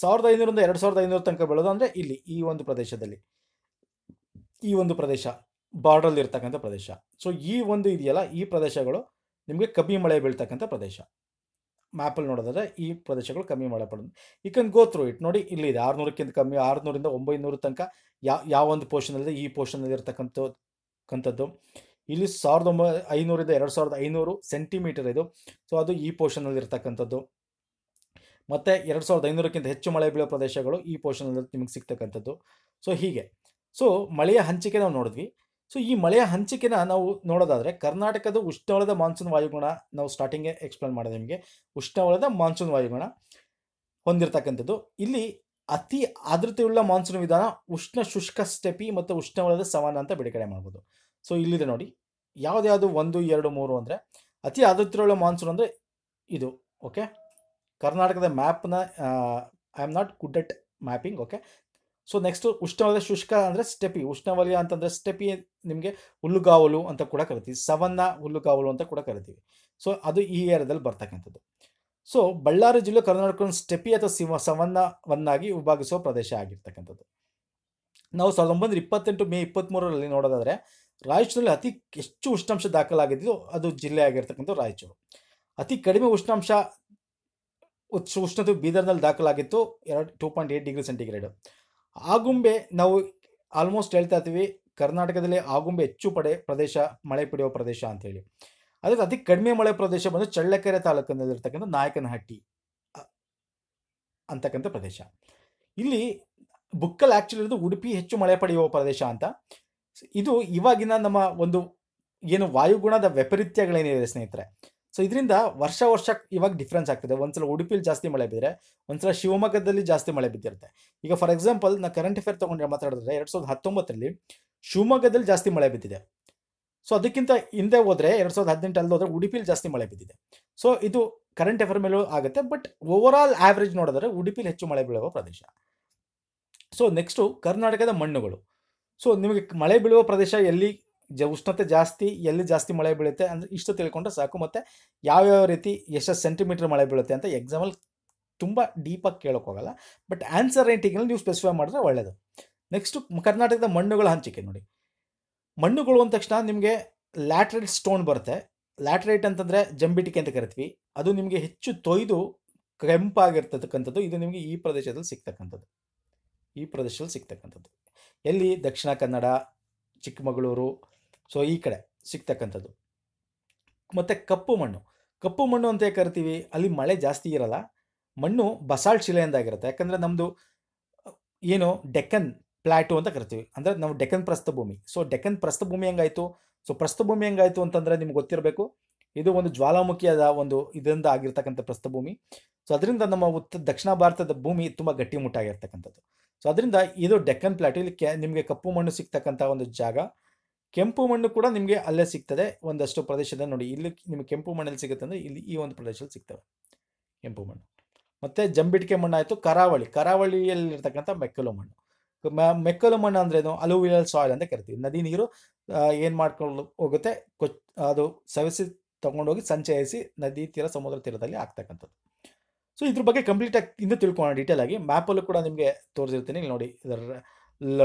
ಸಾವಿರದ ಐನೂರಿಂದ ಎರಡು ಸಾವಿರದ ಐನೂರು ತನಕ ಬೆಳೆದು ಅಂದರೆ ಇಲ್ಲಿ ಈ ಒಂದು ಪ್ರದೇಶದಲ್ಲಿ ಈ ಒಂದು ಪ್ರದೇಶ ಬಾರ್ಡ್ರಲ್ಲಿ ಇರ್ತಕ್ಕಂಥ ಪ್ರದೇಶ ಸೊ ಈ ಒಂದು ಇದೆಯಲ್ಲ ಈ ಪ್ರದೇಶಗಳು ನಿಮಗೆ ಕಮ್ಮಿ ಮಳೆ ಬೀಳ್ತಕ್ಕಂಥ ಪ್ರದೇಶ ಮ್ಯಾಪಲ್ಲಿ ನೋಡೋದಾದ್ರೆ ಈ ಪ್ರದೇಶಗಳು ಕಮ್ಮಿ ಮಳೆ ಪಡೋದು ಈ ಕನ್ ಗೋ ಥ್ರೂ ಇಟ್ ನೋಡಿ ಇಲ್ಲಿದೆ ಆರುನೂರಕ್ಕಿಂತ ಕಮ್ಮಿ ಆರುನೂರಿಂದ ಒಂಬೈನೂರು ತನಕ ಯಾವ ಯಾವ ಒಂದು ಪೋರ್ಷನಲ್ಲಿ ಈ ಪೋರ್ಷನಲ್ಲಿ ಇರತಕ್ಕಂಥದ್ದು ಇಲ್ಲಿ ಸಾವಿರದ ಒಂಬೈ ಐನೂರಿಂದ ಎರಡು ಸಾವಿರದ ಐನೂರು ಸೆಂಟಿಮೀಟರ್ ಇದು ಸೊ ಅದು ಈ ಪೋರ್ಷನಲ್ಲಿ ಇರ್ತಕ್ಕಂಥದ್ದು ಮತ್ತು ಎರಡು ಸಾವಿರದ ಐನೂರಕ್ಕಿಂತ ಹೆಚ್ಚು ಮಳೆ ಬೀಳೋ ಪ್ರದೇಶಗಳು ಈ ಪೋರ್ಷನಲ್ಲಿ ನಿಮಗೆ ಸಿಗ್ತಕ್ಕಂಥದ್ದು ಸೊ ಹೀಗೆ ಸೊ ಮಳೆಯ ಹಂಚಿಕೆ ನಾವು ನೋಡಿದ್ವಿ ಸೊ ಈ ಮಳೆಯ ಹಂಚಿಕೆನ ನಾವು ನೋಡೋದಾದರೆ ಕರ್ನಾಟಕದ ಉಷ್ಣವಲಯದ ಮಾನ್ಸೂನ್ ವಾಯುಗುಣ ನಾವು ಸ್ಟಾರ್ಟಿಂಗೇ ಎಕ್ಸ್ಪ್ಲೇನ್ ಮಾಡೋದು ನಿಮಗೆ ಉಷ್ಣವಲಯದ ಮಾನ್ಸೂನ್ ವಾಯುಗುಣ ಹೊಂದಿರತಕ್ಕಂಥದ್ದು ಇಲ್ಲಿ ಅತಿ ಆದ್ರತೆಯುಳ್ಳ ಮಾನ್ಸೂನ್ ವಿಧಾನ ಉಷ್ಣ ಶುಷ್ಕ ಸ್ಟೆಪಿ ಮತ್ತು ಉಷ್ಣವಲಯದ ಸಮಾನ ಅಂತ ಬಿಡುಗಡೆ ಮಾಡ್ಬೋದು ಸೊ ಇಲ್ಲಿದೆ ನೋಡಿ ಯಾವುದ್ಯಾವುದು ಒಂದು ಎರಡು ಮೂರು ಅಂದರೆ ಅತಿ ಆದ್ರತೆಯುಳ್ಳ ಮಾನ್ಸೂನ್ ಅಂದರೆ ಇದು ಓಕೆ ಕರ್ನಾಟಕದ ಮ್ಯಾಪ್ನ I am not good at mapping okay so next ಉಷ್ಣವಲಯ ಶುಷ್ಕ ಅಂದರೆ ಸ್ಟೆಪಿ ಉಷ್ಣವಲಯ ಅಂತಂದ್ರೆ ಸ್ಟೆಪಿ ನಿಮಗೆ ಹುಲ್ಲುಗಾವಲು ಅಂತ ಕೂಡ ಕರಿತೀವಿ ಸವನ್ನ ಹುಲ್ಲುಗಾವಲು ಅಂತ ಕೂಡ ಕರಿತೀವಿ ಸೊ ಅದು ಈ ಏರಿಯಾದಲ್ಲಿ ಬರ್ತಕ್ಕಂಥದ್ದು ಸೊ ಬಳ್ಳಾರಿ ಜಿಲ್ಲೆ ಕರ್ನಾಟಕ ಸ್ಟೆಪಿ ಅಥವಾ ಸಿವ ಸವನ್ನವನ್ನಾಗಿ ವಿಭಾಗಿಸುವ ಪ್ರದೇಶ ಆಗಿರ್ತಕ್ಕಂಥದ್ದು ನಾವು ಸಾವಿರದ ಒಂಬೈನೂರ ಇಪ್ಪತ್ತೆಂಟು ಮೇ ಇಪ್ಪತ್ತ್ಮೂರರಲ್ಲಿ ನೋಡೋದಾದರೆ ರಾಯಚೂರಲ್ಲಿ ಅತಿ ಹೆಚ್ಚು ಉಷ್ಣಾಂಶ ದಾಖಲಾಗಿದ್ದು ಅದು ಜಿಲ್ಲೆ ಆಗಿರ್ತಕ್ಕಂಥ ರಾಯಚೂರು ಅತಿ ಕಡಿಮೆ ಉಷ್ಣಾಂಶ ಉಷ್ಣತೆ ಬೀದರ್ನಲ್ಲಿ ದಾಖಲಾಗಿತ್ತು ಎರಡು two point eight degree centigrade Agumbe ನಾವು ಆಲ್ಮೋಸ್ಟ್ ಹೇಳ್ತಾ ಇರ್ತೀವಿ ಕರ್ನಾಟಕದಲ್ಲಿ ಆಗುಂಬೆ ಹೆಚ್ಚು ಪಡೆ ಪ್ರದೇಶ ಮಳೆ ಪಡೆಯುವ ಪ್ರದೇಶ ಅಂತೇಳಿ ಅದಕ್ಕೆ ಅತಿ ಕಡಿಮೆ ಮಳೆ ಪ್ರದೇಶ ಬಂದು ಚಳ್ಳಕೆರೆ ತಾಲೂಕಿನಲ್ಲಿರ್ತಕ್ಕಂಥ ನಾಯಕನಹಟ್ಟಿ ಅಂತಕ್ಕಂಥ ಪ್ರದೇಶ ಇಲ್ಲಿ ಬುಕ್ಕಲ್ ಆ್ಯಕ್ಚುಲಿ ಇರೋದು ಉಡುಪಿ ಹೆಚ್ಚು ಮಳೆ ಪಡೆಯುವ ಪ್ರದೇಶ ಅಂತ ಇದು ಇವಾಗಿನ ನಮ್ಮ ಒಂದು ಏನು ವಾಯುಗುಣದ ವೈಪರೀತ್ಯಗಳೇನಿದೆ ಸ್ನೇಹಿತರೆ ಸೊ ಇದರಿಂದ ವರ್ಷ ವರ್ಷ ಇವಾಗ ಡಿಫ್ರೆನ್ಸ್ ಆಗ್ತದೆ ಒಂದ್ಸಲ ಉಡುಪಿಲಿ ಜಾಸ್ತಿ ಮಳೆ ಬಿದ್ದರೆ ಒಂದ್ಸಲ ಶಿವಮೊಗ್ಗದಲ್ಲಿ ಜಾಸ್ತಿ ಮಳೆ ಬಿದ್ದಿರುತ್ತೆ ಈಗ ಫಾರ್ ಎಕ್ಸಾಂಪಲ್ ನಾ ಕರೆಂಟ್ ಅಫೇರ್ ತೊಗೊಂಡ್ರೆ ಮಾತಾಡಿದ್ರೆ ಎರಡು ಸಾವಿರದ ಹತ್ತೊಂಬತ್ತರಲ್ಲಿ ಶಿವಮೊಗ್ಗದಲ್ಲಿ ಜಾಸ್ತಿ ಮಳೆ ಬಿದ್ದಿದೆ ಸೊ ಅದಕ್ಕಿಂತ ಹಿಂದೆ ಹೋದರೆ ಎರಡು ಸಾವಿರದ ಹದಿನೆಂಟಲ್ಲಿ ಹೋದರೆ ಉಡುಪಿಲಿ ಜಾಸ್ತಿ ಮಳೆ ಬಿದ್ದಿದೆ ಸೊ ಇದು ಕರೆಂಟ್ ಅಫೇರ್ ಮೇಲೂ ಆಗುತ್ತೆ ಬಟ್ ಓವರ್ ಆಲ್ ಆ್ಯಾವ್ರೇಜ್ ನೋಡಿದ್ರೆ ಉಡುಪಿಲಿ ಹೆಚ್ಚು ಮಳೆ ಬೀಳುವ ಪ್ರದೇಶ ಸೊ ನೆಕ್ಸ್ಟು ಕರ್ನಾಟಕದ ಮಣ್ಣುಗಳು ಸೊ ನಿಮಗೆ ಮಳೆ ಬೀಳುವ ಪ್ರದೇಶ ಎಲ್ಲಿ ಜ ಉಷ್ಣತೆ ಜಾಸ್ತಿ ಎಲ್ಲಿ ಜಾಸ್ತಿ ಮಳೆ ಬೀಳುತ್ತೆ ಅಂದರೆ ಇಷ್ಟು ತಿಳ್ಕೊಂಡ್ರೆ ಸಾಕು ಮತ್ತು ಯಾವ್ಯಾವ ರೀತಿ ಎಷ್ಟು ಸೆಂಟಿಮೀಟ್ರ್ ಮಳೆ ಬೀಳುತ್ತೆ ಅಂತ ಎಕ್ಸಾಂಪಲ್ ತುಂಬ ಡೀಪಾಗಿ ಕೇಳೋಕ್ಕೋಗಲ್ಲ ಬಟ್ ಆನ್ಸರ್ ರೈಟಿಂಗಲ್ಲಿ ನೀವು ಸ್ಪೆಸಿಫೈ ಮಾಡಿದ್ರೆ ಒಳ್ಳೆಯದು ನೆಕ್ಸ್ಟು ಕರ್ನಾಟಕದ ಮಣ್ಣುಗಳ ಹಂಚಿಕೆ ನೋಡಿ ಮಣ್ಣುಗಳು ಅಂದ ತಕ್ಷಣ ನಿಮಗೆ ಲ್ಯಾಟ್ರೈಟ್ ಸ್ಟೋನ್ ಬರುತ್ತೆ ಲ್ಯಾಟ್ರೈಟ್ ಅಂತಂದರೆ ಜಂಬಿಟಿಕೆ ಅಂತ ಕರಿತೀವಿ ಅದು ನಿಮಗೆ ಹೆಚ್ಚು ತೊಯ್ದು ಕೆಂಪಾಗಿರ್ತಕ್ಕಂಥದ್ದು ಇದು ನಿಮಗೆ ಈ ಪ್ರದೇಶದಲ್ಲಿ ಸಿಗ್ತಕ್ಕಂಥದ್ದು ಈ ಪ್ರದೇಶದಲ್ಲಿ ಸಿಗ್ತಕ್ಕಂಥದ್ದು ಎಲ್ಲಿ ದಕ್ಷಿಣ ಕನ್ನಡ ಚಿಕ್ಕಮಗಳೂರು ಸೊ ಈ ಕಡೆ ಸಿಗ್ತಕ್ಕಂಥದ್ದು ಮತ್ತು ಕಪ್ಪು ಮಣ್ಣು ಕಪ್ಪು ಮಣ್ಣು ಅಂತ ಕರಿತೀವಿ ಅಲ್ಲಿ ಮಳೆ ಜಾಸ್ತಿ ಇರಲ್ಲ ಮಣ್ಣು ಬಸಾಳ್ ಶಿಲೆಯಿಂದಾಗಿರುತ್ತೆ ಯಾಕಂದರೆ ನಮ್ಮದು ಏನು ಡೆಕ್ಕನ್ ಪ್ಲಾಟು ಅಂತ ಕರಿತೀವಿ ಅಂದರೆ ನಾವು ಡೆಕ್ಕನ್ ಪ್ರಸ್ಥಭೂಮಿ ಸೊ ಡೆಕ್ಕನ್ ಪ್ರಸ್ಥಭೂಮಿ ಹೆಂಗಾಯಿತು ಸೊ ಪ್ರಸ್ಥಭೂಮಿ ಹೆಂಗಾಯಿತು ಅಂತಂದರೆ ನಿಮ್ಗೆ ಗೊತ್ತಿರಬೇಕು ಇದು ಒಂದು ಜ್ವಾಲಾಮುಖಿಯಾದ ಒಂದು ಇದರಿಂದ ಆಗಿರ್ತಕ್ಕಂಥ ಪ್ರಸ್ಥಭೂಮಿ ಸೊ ಅದರಿಂದ ನಮ್ಮ ಉತ್ತ ದಕ್ಷಿಣ ಭಾರತದ ಭೂಮಿ ತುಂಬ ಗಟ್ಟಿಮುಟ್ಟಾಗಿರ್ತಕ್ಕಂಥದ್ದು ಸೊ ಅದರಿಂದ ಇದು ಡೆಕ್ಕನ್ ಪ್ಲಾಟು ಇಲ್ಲಿ ನಿಮಗೆ ಕಪ್ಪು ಮಣ್ಣು ಸಿಗ್ತಕ್ಕಂಥ ಒಂದು ಜಾಗ ಕೆಂಪು ಮಣ್ಣು ಕೂಡ ನಿಮಗೆ ಅಲ್ಲೇ ಸಿಗ್ತದೆ ಒಂದಷ್ಟು ಪ್ರದೇಶದ ನೋಡಿ ಇಲ್ಲಿ ನಿಮಗೆ ಕೆಂಪು ಮಣ್ಣಲ್ಲಿ ಸಿಗುತ್ತೆ ಅಂದರೆ ಇಲ್ಲಿ ಈ ಒಂದು ಪ್ರದೇಶದಲ್ಲಿ ಸಿಗ್ತವೆ ಕೆಂಪು ಮಣ್ಣು ಮತ್ತು ಜಂಬಿಟಿಕೆ ಮಣ್ಣು ಆಯಿತು ಕರಾವಳಿ ಕರಾವಳಿಯಲ್ಲಿರ್ತಕ್ಕಂಥ ಮೆಕ್ಕಲು ಮಣ್ಣು ಮೆಕ್ಕಲು ಮಣ್ಣು ಏನು ಅಲುವಿಯಲ್ ಸಾಯಿಲ್ ಅಂತ ಕರಿತೀವಿ ನದಿ ನೀರು ಏನು ಮಾಡ್ಕೊಂಡು ಹೋಗುತ್ತೆ ಕೊಚ್ ಅದು ಸವೆಸಿ ತೊಗೊಂಡೋಗಿ ಸಂಚಯಿಸಿ ನದಿ ತೀರ ಸಮುದ್ರ ತೀರದಲ್ಲಿ ಆಗ್ತಕ್ಕಂಥದ್ದು ಸೊ ಇದ್ರ ಬಗ್ಗೆ ಕಂಪ್ಲೀಟಾಗಿ ಇನ್ನೂ ತಿಳ್ಕೊಳ್ಳೋಣ ಡೀಟೇಲ್ ಆಗಿ ಮ್ಯಾಪಲ್ಲೂ ಕೂಡ ನಿಮಗೆ ತೋರಿಸಿರ್ತೀನಿ ನೋಡಿ ಇದರ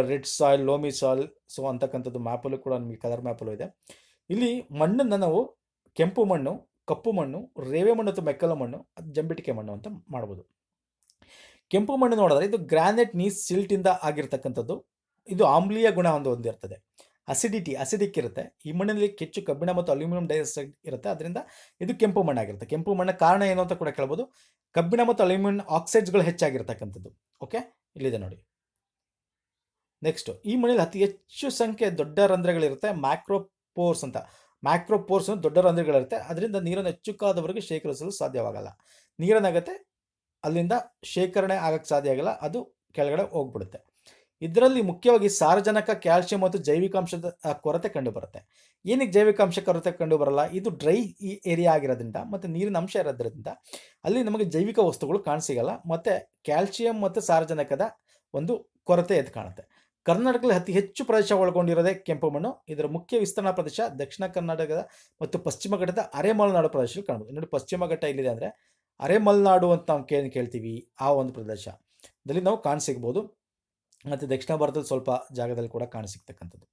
red soil loamy soil so ಅಂತಕ್ಕಂಥದ್ದು ಮ್ಯಾಪಲ್ಲೂ ಕೂಡ ನಮಗೆ ಕಲರ್ ಮ್ಯಾಪಲ್ಲೂ ಇದೆ ಇಲ್ಲಿ ಮಣ್ಣನ್ನು ನಾವು ಕೆಂಪು ಮಣ್ಣು ಕಪ್ಪು ಮಣ್ಣು ರೇವೆ ಮಣ್ಣು ಅಥವಾ ಮೆಕ್ಕಲ ಮಣ್ಣು ಅದು ಜಂಬಿಟಿಕೆ ಮಣ್ಣು ಅಂತ ಮಾಡ್ಬೋದು ಕೆಂಪು ಮಣ್ಣು ನೋಡಿದ್ರೆ ಇದು ಗ್ರಾನೈಟ್ ನೀಸ್ ಸಿಲ್ಟಿಂದ ಆಗಿರ್ತಕ್ಕಂಥದ್ದು ಇದು ಆಮ್ಲೀಯ ಗುಣ ಒಂದು ಹೊಂದಿರ್ತದೆ ಅಸಿಡಿಟಿ ಅಸಿಡಿಕ್ ಇರುತ್ತೆ ಈ ಮಣ್ಣಿನಲ್ಲಿ ಕೆಚ್ಚು ಕಬ್ಬಿಣ ಮತ್ತು ಅಲ್ಯೂಮಿನಿಯಂ ಡೈಆಕ್ಸೈಡ್ ಇರುತ್ತೆ ಅದರಿಂದ ಇದು ಕೆಂಪು ಮಣ್ಣಾಗಿರುತ್ತೆ ಕೆಂಪು ಮಣ್ಣ ಕಾರಣ ಏನು ಅಂತ ಕೂಡ ಕೇಳ್ಬೋದು ಕಬ್ಬಿಣ ಮತ್ತು ಅಲ್ಯೂಮಿನಿಯಂ ಆಕ್ಸೈಡ್ಸ್ಗಳು ಹೆಚ್ಚಾಗಿರ್ತಕ್ಕಂಥದ್ದು ಓಕೆ ಇಲ್ಲಿದೆ ನೋಡಿ ನೆಕ್ಸ್ಟು ಈ ಮಣಿಲಿ ಅತಿ ಹೆಚ್ಚು ಸಂಖ್ಯೆ ದೊಡ್ಡ ರಂಧ್ರಗಳಿರುತ್ತೆ ಮ್ಯಾಕ್ರೋಪೋರ್ಸ್ ಅಂತ ಮ್ಯಾಕ್ರೋಪೋರ್ಸ್ ದೊಡ್ಡ ರಂಧ್ರಗಳಿರುತ್ತೆ ಅದರಿಂದ ನೀರನ್ನು ಹೆಚ್ಚುಕಾದವರೆಗೆ ಶೇಖರಿಸಲು ಸಾಧ್ಯವಾಗಲ್ಲ ನೀರನ್ನಾಗತ್ತೆ ಅಲ್ಲಿಂದ ಶೇಖರಣೆ ಆಗಕ್ಕೆ ಸಾಧ್ಯ ಆಗಲ್ಲ ಅದು ಕೆಳಗಡೆ ಹೋಗ್ಬಿಡುತ್ತೆ ಇದರಲ್ಲಿ ಮುಖ್ಯವಾಗಿ ಸಾರಜನಕ ಕ್ಯಾಲ್ಸಿಯಂ ಮತ್ತು ಜೈವಿಕಾಂಶದ ಕೊರತೆ ಕಂಡುಬರುತ್ತೆ ಏನಕ್ಕೆ ಜೈವಿಕಾಂಶ ಕೊರತೆ ಕಂಡು ಬರಲ್ಲ ಇದು ಡ್ರೈ ಈ ಏರಿಯಾ ಆಗಿರೋದ್ರಿಂದ ಮತ್ತು ನೀರಿನ ಅಂಶ ಇರೋದ್ರಿಂದ ಅಲ್ಲಿ ನಮಗೆ ಜೈವಿಕ ವಸ್ತುಗಳು ಕಾಣಸಿಗಲ್ಲ ಮತ್ತು ಕ್ಯಾಲ್ಸಿಯಂ ಮತ್ತು ಸಾರಜನಕದ ಒಂದು ಕೊರತೆ ಎದ್ದು ಕಾಣುತ್ತೆ ಕರ್ನಾಟಕದಲ್ಲಿ ಅತಿ ಹೆಚ್ಚು ಪ್ರದೇಶ ಒಳಗೊಂಡಿರೋದೇ ಕೆಂಪು ಮಣ್ಣು ಇದರ ಮುಖ್ಯ ವಿಸ್ತರಣಾ ಪ್ರದೇಶ ದಕ್ಷಿಣ ಕರ್ನಾಟಕದ ಮತ್ತು ಪಶ್ಚಿಮ ಘಟ್ಟದ ಮಲೆನಾಡು ಪ್ರದೇಶದಲ್ಲಿ ಕಾಣಬಹುದು ನೋಡಿ ಪಶ್ಚಿಮ ಘಟ್ಟ ಇಲ್ಲಿದೆ ಅಂದರೆ ಅರೆಮಲೆನಾಡು ಅಂತ ನಾವು ಕೇಳಿ ಕೇಳ್ತೀವಿ ಆ ಒಂದು ಪ್ರದೇಶ ಪ್ರದೇಶದಲ್ಲಿ ನಾವು ಕಾಣಿಸಿಕ್ಬೋದು ಮತ್ತು ದಕ್ಷಿಣ ಭಾರತದಲ್ಲಿ ಸ್ವಲ್ಪ ಜಾಗದಲ್ಲಿ ಕೂಡ ಕಾಣಿಸಿಕ್ತಕ್ಕಂಥದ್ದು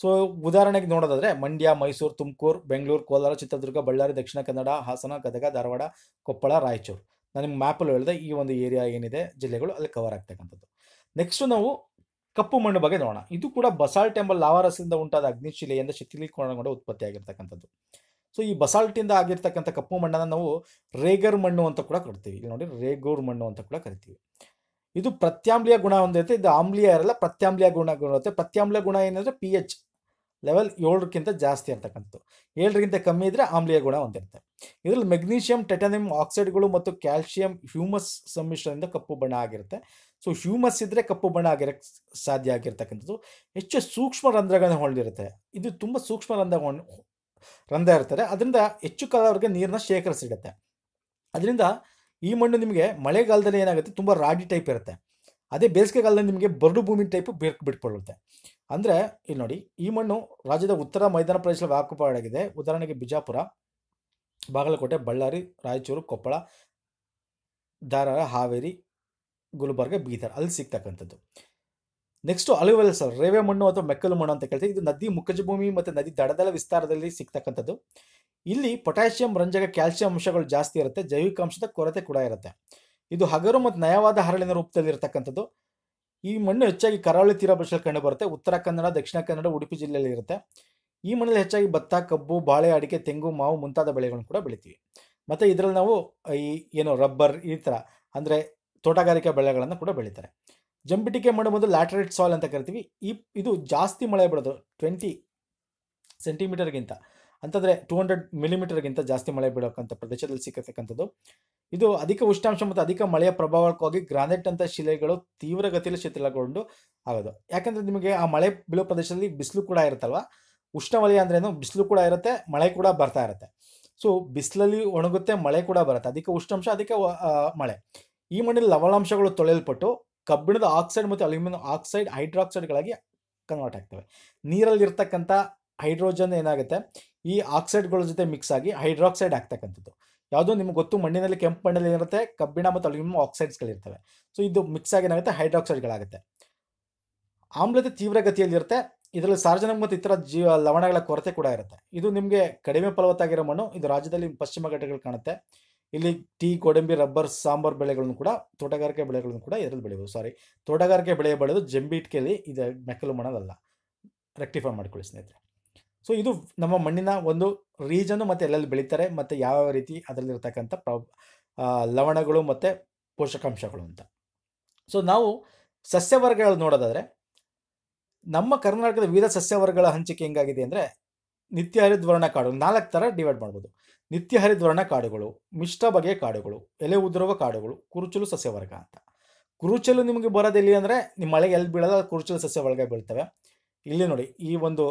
ಸೊ ಉದಾಹರಣೆಗೆ ನೋಡೋದಾದರೆ ಮಂಡ್ಯ ಮೈಸೂರು ತುಮಕೂರು ಬೆಂಗಳೂರು ಕೋಲಾರ ಚಿತ್ರದುರ್ಗ ಬಳ್ಳಾರಿ ದಕ್ಷಿಣ ಕನ್ನಡ ಹಾಸನ ಗದಗ ಧಾರವಾಡ ಕೊಪ್ಪಳ ರಾಯಚೂರು ನಾನು ಮ್ಯಾಪಲ್ಲಿ ಹೇಳಿದೆ ಈ ಒಂದು ಏರಿಯಾ ಏನಿದೆ ಜಿಲ್ಲೆಗಳು ಅಲ್ಲಿ ಕವರ್ ಆಗ್ತಕ್ಕಂಥದ್ದು ನೆಕ್ಸ್ಟು ನಾವು ಕಪ್ಪು ಮಣ್ಣು ಬಗ್ಗೆ ನೋಡೋಣ ಇದು ಕೂಡ ಬಸಾಲ್ಟ್ ಎಂಬ ಲಾವಾರಸದಿಂದ ಉಂಟಾದ ಅಗ್ನಿಶಿಲೆಯಿಂದ ಶಿಥಿಲೀಕರಣಗೊಂಡ ಉತ್ಪತ್ತಿಯಾಗಿರ್ತಕ್ಕಂಥದ್ದು ಸೊ ಈ ಬಸಾಲ್ಟಿಂದ ಆಗಿರ್ತಕ್ಕಂಥ ಕಪ್ಪು ಮಣ್ಣನ್ನು ನಾವು ರೇಗರ್ ಮಣ್ಣು ಅಂತ ಕೂಡ ಕರಿತೀವಿ ಇಲ್ಲಿ ನೋಡಿ ರೇಗೋರ್ ಮಣ್ಣು ಅಂತ ಕೂಡ ಕರಿತೀವಿ ಇದು ಪ್ರತ್ಯಾಮ್ಲೀಯ ಗುಣ ಹೊಂದಿರುತ್ತೆ ಇದು ಆಮ್ಲೀಯ ಇರಲ್ಲ ಪ್ರತ್ಯಾಮ್ಲೀಯ ಗುಣ ಇರುತ್ತೆ ಪ್ರತ್ಯಾಮ್ಲೀಯ ಗುಣ ಏನಂದರೆ ಪಿ ಎಚ್ ಲೆವೆಲ್ ಏಳಕ್ಕಿಂತ ಜಾಸ್ತಿ ಇರ್ತಕ್ಕಂಥದ್ದು ಏಳರಿಗಿಂತ ಕಮ್ಮಿ ಇದ್ದರೆ ಆಮ್ಲೀಯ ಗುಣ ಹೊಂದಿರುತ್ತೆ ಇದರಲ್ಲಿ ಮೆಗ್ನೀಷಿಯಂ ಟೆಟನಿಯಂ ಆಕ್ಸೈಡ್ಗಳು ಮತ್ತು ಕ್ಯಾಲ್ಶಿಯಂ ಹ್ಯೂಮಸ್ ಸಮ್ಮಿಶ್ರದಿಂದ ಕಪ್ಪು ಬಣ್ಣ ಆಗಿರುತ್ತೆ ಸೊ ಹ್ಯೂಮಸ್ ಇದ್ದರೆ ಕಪ್ಪು ಬಣ್ಣ ಆಗಿರಕ್ಕೆ ಸಾಧ್ಯ ಆಗಿರ್ತಕ್ಕಂಥದ್ದು ಹೆಚ್ಚು ಸೂಕ್ಷ್ಮ ರಂಧ್ರಗಳನ್ನ ಹೊಂದಿರುತ್ತೆ ಇದು ತುಂಬ ಸೂಕ್ಷ್ಮ ರಂಧ್ರ ರಂಧ್ರ ಇರ್ತಾರೆ ಅದರಿಂದ ಹೆಚ್ಚು ಕಾಲ ಅವ್ರಿಗೆ ನೀರನ್ನ ಶೇಖರಿಸಿಡುತ್ತೆ ಅದರಿಂದ ಈ ಮಣ್ಣು ನಿಮಗೆ ಮಳೆಗಾಲದಲ್ಲಿ ಏನಾಗುತ್ತೆ ತುಂಬ ರಾಡಿ ಟೈಪ್ ಇರುತ್ತೆ ಅದೇ ಬೇಸಿಗೆಗಾಲದಲ್ಲಿ ನಿಮಗೆ ಬರಡು ಭೂಮಿ ಟೈಪ್ ಬೇರ್ಕ್ ಬಿಟ್ಕೊಳ್ಳುತ್ತೆ ಅಂದರೆ ಇಲ್ಲಿ ನೋಡಿ ಈ ಮಣ್ಣು ರಾಜ್ಯದ ಉತ್ತರ ಮೈದಾನ ಪ್ರದೇಶದಲ್ಲಿ ಆಗಿದೆ ಉದಾಹರಣೆಗೆ ಬಿಜಾಪುರ ಬಾಗಲಕೋಟೆ ಬಳ್ಳಾರಿ ರಾಯಚೂರು ಕೊಪ್ಪಳ ಧಾರವಾಡ ಹಾವೇರಿ ಗುಲ್ಬರ್ಗ ಬೀದರ್ ಅಲ್ಲಿ ಸಿಗ್ತಕ್ಕಂಥದ್ದು ನೆಕ್ಸ್ಟು ಸರ್ ರೇವೆ ಮಣ್ಣು ಅಥವಾ ಮೆಕ್ಕಲು ಮಣ್ಣು ಅಂತ ಕೇಳ್ತೀವಿ ಇದು ನದಿ ಭೂಮಿ ಮತ್ತು ನದಿ ದಡದಳ ವಿಸ್ತಾರದಲ್ಲಿ ಸಿಗ್ತಕ್ಕಂಥದ್ದು ಇಲ್ಲಿ ಪೊಟ್ಯಾಷಿಯಂ ರಂಜಕ ಕ್ಯಾಲ್ಸಿಯಂ ಅಂಶಗಳು ಜಾಸ್ತಿ ಇರುತ್ತೆ ಅಂಶದ ಕೊರತೆ ಕೂಡ ಇರುತ್ತೆ ಇದು ಹಗರು ಮತ್ತು ನಯವಾದ ಹರಳಿನ ರೂಪದಲ್ಲಿ ಇರತಕ್ಕಂಥದ್ದು ಈ ಮಣ್ಣು ಹೆಚ್ಚಾಗಿ ಕರಾವಳಿ ತೀರ ಭಾಷೆಯಲ್ಲಿ ಕಂಡು ಬರುತ್ತೆ ಉತ್ತರ ಕನ್ನಡ ದಕ್ಷಿಣ ಕನ್ನಡ ಉಡುಪಿ ಜಿಲ್ಲೆಯಲ್ಲಿ ಇರುತ್ತೆ ಈ ಮಣ್ಣಲ್ಲಿ ಹೆಚ್ಚಾಗಿ ಭತ್ತ ಕಬ್ಬು ಬಾಳೆ ಅಡಿಕೆ ತೆಂಗು ಮಾವು ಮುಂತಾದ ಬೆಳೆಗಳನ್ನು ಕೂಡ ಬೆಳಿತೀವಿ ಮತ್ತು ಇದರಲ್ಲಿ ನಾವು ಈ ಏನು ರಬ್ಬರ್ ಈ ಥರ ಅಂದರೆ ತೋಟಗಾರಿಕೆ ಬೆಳೆಗಳನ್ನು ಕೂಡ ಬೆಳೀತಾರೆ ಜಂಪಿಟಿಕೆ ಮಣ್ಣು ಬಂದು ಸಾಲ್ ಅಂತ ಕರಿತೀವಿ ಈ ಇದು ಜಾಸ್ತಿ ಮಳೆ ಬೀಳೋದು ಟ್ವೆಂಟಿ ಸೆಂಟಿಮೀಟರ್ಗಿಂತ ಅಂತಂದರೆ ಟೂ ಹಂಡ್ರೆಡ್ ಮಿಲಿಮೀಟರ್ಗಿಂತ ಜಾಸ್ತಿ ಮಳೆ ಬೀಳೋಕ್ಕಂಥ ಪ್ರದೇಶದಲ್ಲಿ ಸಿಕ್ಕತಕ್ಕಂಥದ್ದು ಇದು ಅಧಿಕ ಉಷ್ಣಾಂಶ ಮತ್ತು ಅಧಿಕ ಮಳೆಯ ಪ್ರಭಾವಕ್ಕಾಗಿ ಗ್ರಾನೈಟ್ ಅಂತ ಶಿಲೆಗಳು ತೀವ್ರ ತೀವ್ರಗತಿಯಲ್ಲಿ ಶಿಥಿಲಗೊಂಡು ಆಗೋದು ಯಾಕಂದರೆ ನಿಮಗೆ ಆ ಮಳೆ ಬೀಳೋ ಪ್ರದೇಶದಲ್ಲಿ ಬಿಸಿಲು ಕೂಡ ಇರುತ್ತಲ್ವ ಉಷ್ಣವಲಯ ಅಂದ್ರೇನು ಬಿಸಿಲು ಕೂಡ ಇರುತ್ತೆ ಮಳೆ ಕೂಡ ಬರ್ತಾ ಇರುತ್ತೆ ಸೊ ಬಿಸಿಲಲ್ಲಿ ಒಣಗುತ್ತೆ ಮಳೆ ಕೂಡ ಬರುತ್ತೆ ಅಧಿಕ ಉಷ್ಣಾಂಶ ಅಧಿಕ ಮಳೆ ಈ ಮಣ್ಣಿನ ಲವಣಾಂಶಗಳು ತೊಳೆಯಲ್ಪಟ್ಟು ಕಬ್ಬಿಣದ ಆಕ್ಸೈಡ್ ಮತ್ತು ಅಲ್ಯೂಮಿನಿಯಂ ಆಕ್ಸೈಡ್ ಹೈಡ್ರಾಕ್ಸೈಡ್ಗಳಾಗಿ ಕನ್ವರ್ಟ್ ಆಗ್ತವೆ ನೀರಲ್ಲಿರ್ತಕ್ಕಂಥ ಹೈಡ್ರೋಜನ್ ಏನಾಗುತ್ತೆ ಈ ಆಕ್ಸೈಡ್ಗಳ ಜೊತೆ ಮಿಕ್ಸ್ ಆಗಿ ಹೈಡ್ರಾಕ್ಸೈಡ್ ಆಗ್ತಕ್ಕಂಥದ್ದು ಯಾವುದು ನಿಮ್ಗೆ ಗೊತ್ತು ಮಣ್ಣಿನಲ್ಲಿ ಕೆಂಪು ಮಣ್ಣಲ್ಲಿ ಏನಿರುತ್ತೆ ಕಬ್ಬಿಣ ಮತ್ತು ಅಲ್ಯೂಮಿನಿಯಂ ಆಕ್ಸೈಡ್ಸ್ಗಳಿರ್ತವೆ ಸೊ ಇದು ಮಿಕ್ಸ್ ಆಗಿ ಏನಾಗುತ್ತೆ ಹೈಡ್ರಾಕ್ಸೈಡ್ಗಳಾಗುತ್ತೆ ಆಮ್ಲತೆ ತೀವ್ರಗತಿಯಲ್ಲಿರುತ್ತೆ ಇದರಲ್ಲಿ ಸಾರ್ವಜನಿಕ ಮತ್ತು ಇತರ ಜೀವ ಲವಣಗಳ ಕೊರತೆ ಕೂಡ ಇರುತ್ತೆ ಇದು ನಿಮಗೆ ಕಡಿಮೆ ಫಲವತ್ತಾಗಿರೋ ಮಣ್ಣು ಇದು ರಾಜ್ಯದಲ್ಲಿ ಪಶ್ಚಿಮ ಘಟ್ಟಗಳು ಕಾಣುತ್ತೆ ಇಲ್ಲಿ ಟೀ ಗೋಡಂಬಿ ರಬ್ಬರ್ ಸಾಂಬಾರ್ ಬೆಳೆಗಳನ್ನು ಕೂಡ ತೋಟಗಾರಿಕೆ ಬೆಳೆಗಳನ್ನು ಕೂಡ ಇದರಲ್ಲಿ ಬೆಳೆಯಬಹುದು ಸಾರಿ ತೋಟಗಾರಿಕೆ ಬೆಳೆ ಬೆಳೆದು ಜಂಬಿಟ್ಕೆಯಲ್ಲಿ ಇದು ಮೆಕ್ಕಲು ಮಣದಲ್ಲ ರೆಕ್ಟಿಫೈ ಮಾಡಿಕೊಳ್ಳಿ ಸ್ನೇಹಿತರೆ ಸೊ ಇದು ನಮ್ಮ ಮಣ್ಣಿನ ಒಂದು ರೀಜನು ಮತ್ತು ಎಲ್ಲೆಲ್ಲಿ ಬೆಳೀತಾರೆ ಮತ್ತು ಯಾವ ರೀತಿ ಅದರಲ್ಲಿರ್ತಕ್ಕಂಥ ಪ್ರ ಲವಣಗಳು ಮತ್ತು ಪೋಷಕಾಂಶಗಳು ಅಂತ ಸೊ ನಾವು ಸಸ್ಯವರ್ಗಗಳು ನೋಡೋದಾದರೆ ನಮ್ಮ ಕರ್ನಾಟಕದ ವಿವಿಧ ಸಸ್ಯವರ್ಗಗಳ ಹಂಚಿಕೆ ಹೆಂಗಾಗಿದೆ ಅಂದರೆ ನಿತ್ಯ ಹರಿದ್ವರ್ಣ ಕಾಡು ನಾಲ್ಕು ಥರ ಡಿವೈಡ್ ಮಾಡ್ಬೋದು ನಿತ್ಯ ಕಾಡುಗಳು ಮಿಶ್ರ ಬಗೆಯ ಕಾಡುಗಳು ಎಲೆ ಉದುರುವ ಕಾಡುಗಳು ಕುರುಚಲು ಸಸ್ಯವರ್ಗ ಅಂತ ಕುರುಚಲು ನಿಮಗೆ ಬರೋದಿಲ್ಲಿ ಅಂದರೆ ನಿಮ್ಮ ಮಳೆಗೆ ಎಲ್ಲಿ ಬೀಳದ ಕುರುಚಲು ಸಸ್ಯವರ್ಗ ಬೀಳ್ತವೆ ಇಲ್ಲಿ ನೋಡಿ ಈ ಒಂದು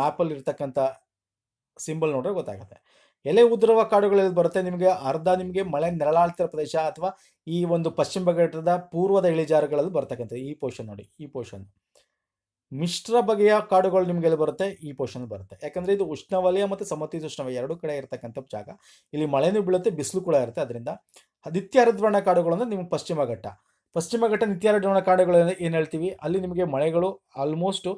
ಮ್ಯಾಪಲ್ಲಿ ಇರ್ತಕ್ಕಂಥ ಸಿಂಬಲ್ ನೋಡ್ರೆ ಗೊತ್ತಾಗುತ್ತೆ ಎಲೆ ಉದುರುವ ಕಾಡುಗಳಲ್ಲಿ ಬರುತ್ತೆ ನಿಮಗೆ ಅರ್ಧ ನಿಮಗೆ ಮಳೆ ನೆರಳಾಳ್ತಿರೋ ಪ್ರದೇಶ ಅಥವಾ ಈ ಒಂದು ಪಶ್ಚಿಮ ಘಟ್ಟದ ಪೂರ್ವದ ಇಳಿಜಾರುಗಳಲ್ಲಿ ಬರ್ತಕ್ಕಂಥ ಈ ಪೋಷನ್ ನೋಡಿ ಈ ಪೋಷನ್ ಮಿಶ್ರ ಬಗೆಯ ಕಾಡುಗಳು ನಿಮಗೆ ಎಲ್ಲಿ ಬರುತ್ತೆ ಈ ಪೋರ್ಷನ್ ಬರುತ್ತೆ ಯಾಕಂದರೆ ಇದು ಉಷ್ಣವಲಯ ಮತ್ತು ಉಷ್ಣವಲಯ ಎರಡು ಕಡೆ ಇರತಕ್ಕಂಥ ಜಾಗ ಇಲ್ಲಿ ಮಳೆನೂ ಬೀಳುತ್ತೆ ಬಿಸಿಲು ಕೂಡ ಇರುತ್ತೆ ಅದರಿಂದ ನಿತ್ಯ ಹರಿದ್ವರ್ಣ ಕಾಡುಗಳು ಅಂದ್ರೆ ನಿಮಗೆ ಪಶ್ಚಿಮ ಘಟ್ಟ ಪಶ್ಚಿಮ ಘಟ್ಟ ನಿತ್ಯ ಹರಿದ್ವರ್ಣ ಕಾಡುಗಳು ಏನು ಹೇಳ್ತೀವಿ ಅಲ್ಲಿ ನಿಮಗೆ ಮಳೆಗಳು almost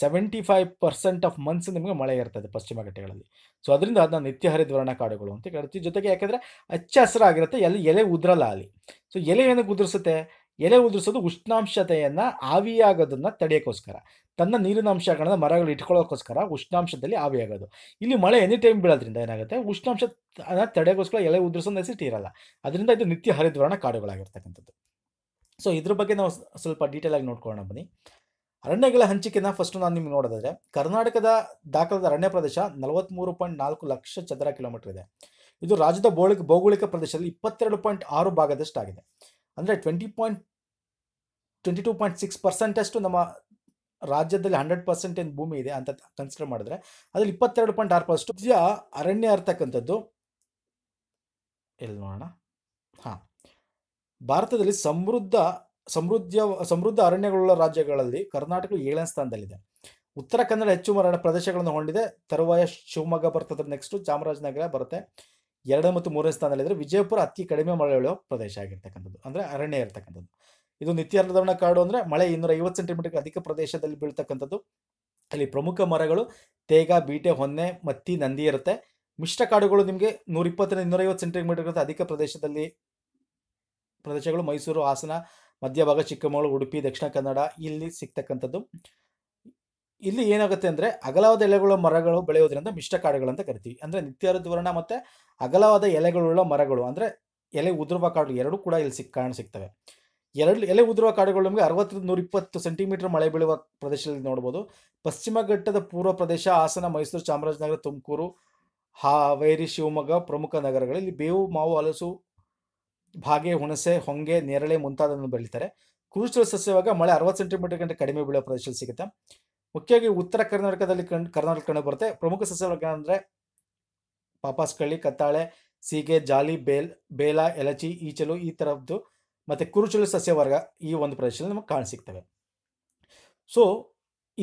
seventy five percent of months ನಿಮಗೆ ಮಳೆ ಇರ್ತದೆ ಪಶ್ಚಿಮ ಘಟ್ಟಗಳಲ್ಲಿ ಸೊ ಅದರಿಂದ ಅದನ್ನ ನಿತ್ಯ ಹರಿದ್ವರ್ಣ ಕಾಡುಗಳು ಅಂತ ಕರಿತೀವಿ ಜೊತೆಗೆ ಯಾಕಂದ್ರೆ ಹಚ್ಚ ಹಸಿರಾಗಿರುತ್ತೆ ಎಲ್ಲಿ ಎಲೆ ಉದ್ರಲ್ಲ ಅಲ್ಲಿ ಸೊ ಎಲೆ ಏನಕ್ಕೆ ಉದುರಿಸುತ್ತೆ ಎಲೆ ಉದುರಿಸೋದು ಉಷ್ಣಾಂಶತೆಯನ್ನು ಆವಿಯಾಗೋದನ್ನು ತಡೆಯೋಕ್ಕೋಸ್ಕರ ತನ್ನ ನೀರಿನ ಅಂಶಗಳನ್ನ ಮರಗಳು ಇಟ್ಕೊಳ್ಳೋಕ್ಕೋಸ್ಕರ ಉಷ್ಣಾಂಶದಲ್ಲಿ ಆವಿಯಾಗೋದು ಇಲ್ಲಿ ಮಳೆ ಎನಿ ಟೈಮ್ ಬೀಳೋದ್ರಿಂದ ಏನಾಗುತ್ತೆ ಉಷ್ಣಾಂಶ ತಡೆಗೋಸ್ಕರ ಎಲೆ ಉದುರಿಸೋ ನೆಸಿಟಿ ಇರಲ್ಲ ಅದರಿಂದ ಇದು ನಿತ್ಯ ಹರಿದ್ವರ್ಣ ಕಾಡುಗಳಾಗಿರ್ತಕ್ಕಂಥದ್ದು ಸೊ ಇದ್ರ ಬಗ್ಗೆ ನಾವು ಸ್ವಲ್ಪ ಡೀಟೇಲ್ ಆಗಿ ನೋಡ್ಕೊಳ್ಳೋಣ ಬನ್ನಿ ಅರಣ್ಯಗಳ ಹಂಚಿಕೆನ ಫಸ್ಟ್ ನಾನು ನಿಮ್ಗೆ ನೋಡೋದಾದ್ರೆ ಕರ್ನಾಟಕದ ದಾಖಲಾದ ಅರಣ್ಯ ಪ್ರದೇಶ ನಲವತ್ತ್ಮೂರು ಪಾಯಿಂಟ್ ನಾಲ್ಕು ಲಕ್ಷ ಚದರ ಕಿಲೋಮೀಟರ್ ಇದೆ ಇದು ರಾಜ್ಯದ ಭೌಗೋಳಿಕ ಪ್ರದೇಶದಲ್ಲಿ ಇಪ್ಪತ್ತೆರಡು ಪಾಯಿಂಟ್ ಆರು ಭಾಗದಷ್ಟಾಗಿದೆ ಅಂದರೆ twenty point twenty two point six ಪರ್ಸೆಂಟಷ್ಟು ನಮ್ಮ ರಾಜ್ಯದಲ್ಲಿ ಹಂಡ್ರೆಡ್ ಪರ್ಸೆಂಟ್ ಏನು ಭೂಮಿ ಇದೆ ಅಂತ ಕನ್ಸಿಡರ್ ಮಾಡಿದ್ರೆ ಅದ್ರಲ್ಲಿ ಇಪ್ಪತ್ತೆರಡು ಪಾಯಿಂಟ್ ಆರು ಪರ್ಸೆಂಟ್ ಅರಣ್ಯ ಇರ್ತಕ್ಕಂಥದ್ದು ಎಲ್ಲಿ ನೋಡೋಣ ಹಾಂ ಭಾರತದಲ್ಲಿ ಸಮೃದ್ಧ ಸಮೃದ್ಧ ಸಮೃದ್ಧ ಅರಣ್ಯಗಳುಳ್ಳ ರಾಜ್ಯಗಳಲ್ಲಿ ಕರ್ನಾಟಕ ಏಳನೇ ಸ್ಥಾನದಲ್ಲಿದೆ ಉತ್ತರ ಕನ್ನಡ ಹೆಚ್ಚು ಮರಣ ಪ್ರದೇಶಗಳನ್ನು ಹೊಂದಿದೆ ತರುವಾಯ ಶಿವಮೊಗ್ಗ ಬರ್ತದ ನೆಕ್ಸ್ಟ್ ಚಾಮರಾಜನಗರ ಬರುತ್ತೆ ಎರಡನೇ ಮತ್ತು ಮೂರನೇ ಸ್ಥಾನದಲ್ಲಿದ್ದರೆ ವಿಜಯಪುರ ಅತಿ ಕಡಿಮೆ ಮಳೆ ಪ್ರದೇಶ ಆಗಿರ್ತಕ್ಕಂಥದ್ದು ಅಂದರೆ ಅರಣ್ಯ ಇರ್ತಕ್ಕಂಥದ್ದು ಇದು ನಿತ್ಯಾರ್ಧವರ್ಣ ಕಾಡು ಅಂದರೆ ಮಳೆ ಇನ್ನೂರ ಐವತ್ತು ಸೆಂಟಿಮೀಟರ್ ಅಧಿಕ ಪ್ರದೇಶದಲ್ಲಿ ಬೀಳ್ತಕ್ಕಂಥದ್ದು ಅಲ್ಲಿ ಪ್ರಮುಖ ಮರಗಳು ತೇಗ ಬೀಟೆ ಹೊನ್ನೆ ಮತ್ತಿ ನಂದಿ ಇರುತ್ತೆ ಮಿಶ್ರ ಕಾಡುಗಳು ನಿಮಗೆ ನೂರಿಪ್ಪತ್ತರಿಂದ ಇನ್ನೂರೈವತ್ತು ಸೆಂಟಿಮೀಟರ್ ಅಧಿಕ ಪ್ರದೇಶದಲ್ಲಿ ಪ್ರದೇಶಗಳು ಮೈಸೂರು ಹಾಸನ ಮಧ್ಯಭಾಗ ಚಿಕ್ಕಮಗಳೂರು ಉಡುಪಿ ದಕ್ಷಿಣ ಕನ್ನಡ ಇಲ್ಲಿ ಸಿಗ್ತಕ್ಕಂಥದ್ದು ಇಲ್ಲಿ ಏನಾಗುತ್ತೆ ಅಂದರೆ ಅಗಲವಾದ ಎಲೆಗಳ ಮರಗಳು ಬೆಳೆಯೋದ್ರಿಂದ ಮಿಶ್ರ ಅಂತ ಕರಿತೀವಿ ಅಂದರೆ ನಿತ್ಯಾರ್ಧವರ್ಣ ಮತ್ತು ಅಗಲವಾದ ಎಲೆಗಳುಳ್ಳ ಮರಗಳು ಅಂದರೆ ಎಲೆ ಉದುರುವ ಕಾಡು ಎರಡೂ ಕೂಡ ಇಲ್ಲಿ ಸಿಕ್ ಕಾಣ ಸಿಗ್ತವೆ ಎರಡು ಎಲೆ ಉದುರುವ ಕಾಡುಗಳು ನಮಗೆ ಅರವತ್ತರಿಂದ ಇಪ್ಪತ್ತು ಸೆಂಟಿಮೀಟರ್ ಮಳೆ ಬೀಳುವ ಪ್ರದೇಶದಲ್ಲಿ ನೋಡ್ಬೋದು ಪಶ್ಚಿಮ ಘಟ್ಟದ ಪೂರ್ವ ಪ್ರದೇಶ ಹಾಸನ ಮೈಸೂರು ಚಾಮರಾಜನಗರ ತುಮಕೂರು ಹಾವೇರಿ ಶಿವಮೊಗ್ಗ ಪ್ರಮುಖ ನಗರಗಳಲ್ಲಿ ಬೇವು ಮಾವು ಹಲಸು ಭಾಗೆ ಹುಣಸೆ ಹೊಂಗೆ ನೇರಳೆ ಮುಂತಾದವನ್ನು ಬೆಳೀತಾರೆ ಕೃಷಿ ಸಸ್ಯವಾಗ ಮಳೆ ಅರವತ್ತು ಸೆಂಟಿಮೀಟರ್ ಗಂಟೆ ಕಡಿಮೆ ಬೀಳುವ ಪ್ರದೇಶದಲ್ಲಿ ಸಿಗುತ್ತೆ ಮುಖ್ಯವಾಗಿ ಉತ್ತರ ಕರ್ನಾಟಕದಲ್ಲಿ ಕಂಡು ಕರ್ನಾಟಕ ಕಂಡು ಬರುತ್ತೆ ಪ್ರಮುಖ ಸಸ್ಯವರ್ಗ ಅಂದರೆ ಪಾಪಾಸ್ಕಳ್ಳಿ ಕತ್ತಾಳೆ ಸೀಗೆ ಜಾಲಿ ಬೇಲ್ ಬೇಲ ಎಲಚಿ ಈಚಲು ಈ ಥರದ್ದು ಮತ್ತು ಕುರುಚಲು ಸಸ್ಯವರ್ಗ ಈ ಒಂದು ಪ್ರದೇಶದಲ್ಲಿ ನಮಗೆ ಕಾಣಸಿಗ್ತವೆ ಸೊ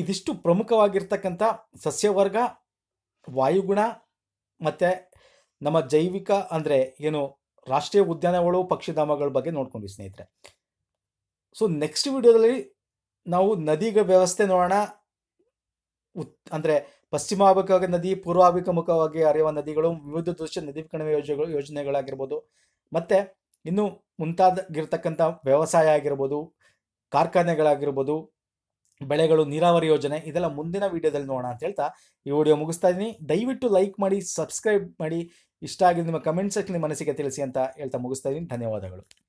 ಇದಿಷ್ಟು ಪ್ರಮುಖವಾಗಿರ್ತಕ್ಕಂಥ ಸಸ್ಯವರ್ಗ ವಾಯುಗುಣ ಮತ್ತು ನಮ್ಮ ಜೈವಿಕ ಅಂದರೆ ಏನು ರಾಷ್ಟ್ರೀಯ ಉದ್ಯಾನಗಳು ಪಕ್ಷಿಧಾಮಗಳ ಬಗ್ಗೆ ನೋಡ್ಕೊಂಡ್ವಿ ಸ್ನೇಹಿತರೆ ಸೊ ನೆಕ್ಸ್ಟ್ ವಿಡಿಯೋದಲ್ಲಿ ನಾವು ನದಿಗಳ ವ್ಯವಸ್ಥೆ ನೋಡೋಣ ಉತ್ ಅಂದರೆ ಪಶ್ಚಿಮಾಭಿಮುಖವಾಗಿ ನದಿ ಪೂರ್ವಾಭಿಮುಖವಾಗಿ ಹರಿಯುವ ನದಿಗಳು ವಿವಿಧ ದೃಶ್ಯ ನದಿ ಕಣಿವೆ ಯೋಜನೆಗಳು ಯೋಜನೆಗಳಾಗಿರ್ಬೋದು ಮತ್ತು ಇನ್ನು ಮುಂತಾದಗಿರ್ತಕ್ಕಂಥ ವ್ಯವಸಾಯ ಆಗಿರ್ಬೋದು ಕಾರ್ಖಾನೆಗಳಾಗಿರ್ಬೋದು ಬೆಳೆಗಳು ನೀರಾವರಿ ಯೋಜನೆ ಇದೆಲ್ಲ ಮುಂದಿನ ವಿಡಿಯೋದಲ್ಲಿ ನೋಡೋಣ ಅಂತ ಹೇಳ್ತಾ ಈ ವಿಡಿಯೋ ಮುಗಿಸ್ತಾ ಇದ್ದೀನಿ ದಯವಿಟ್ಟು ಲೈಕ್ ಮಾಡಿ ಸಬ್ಸ್ಕ್ರೈಬ್ ಮಾಡಿ ಇಷ್ಟ ಆಗಿದೆ ನಿಮ್ಮ ಕಮೆಂಟ್ ಸೆಕ್ಷನ್ ನಿಮ್ಮ ಮನಸ್ಸಿಗೆ ತಿಳಿಸಿ ಅಂತ ಹೇಳ್ತಾ ಮುಗಿಸ್ತಾ ಇದ್ದೀನಿ ಧನ್ಯವಾದಗಳು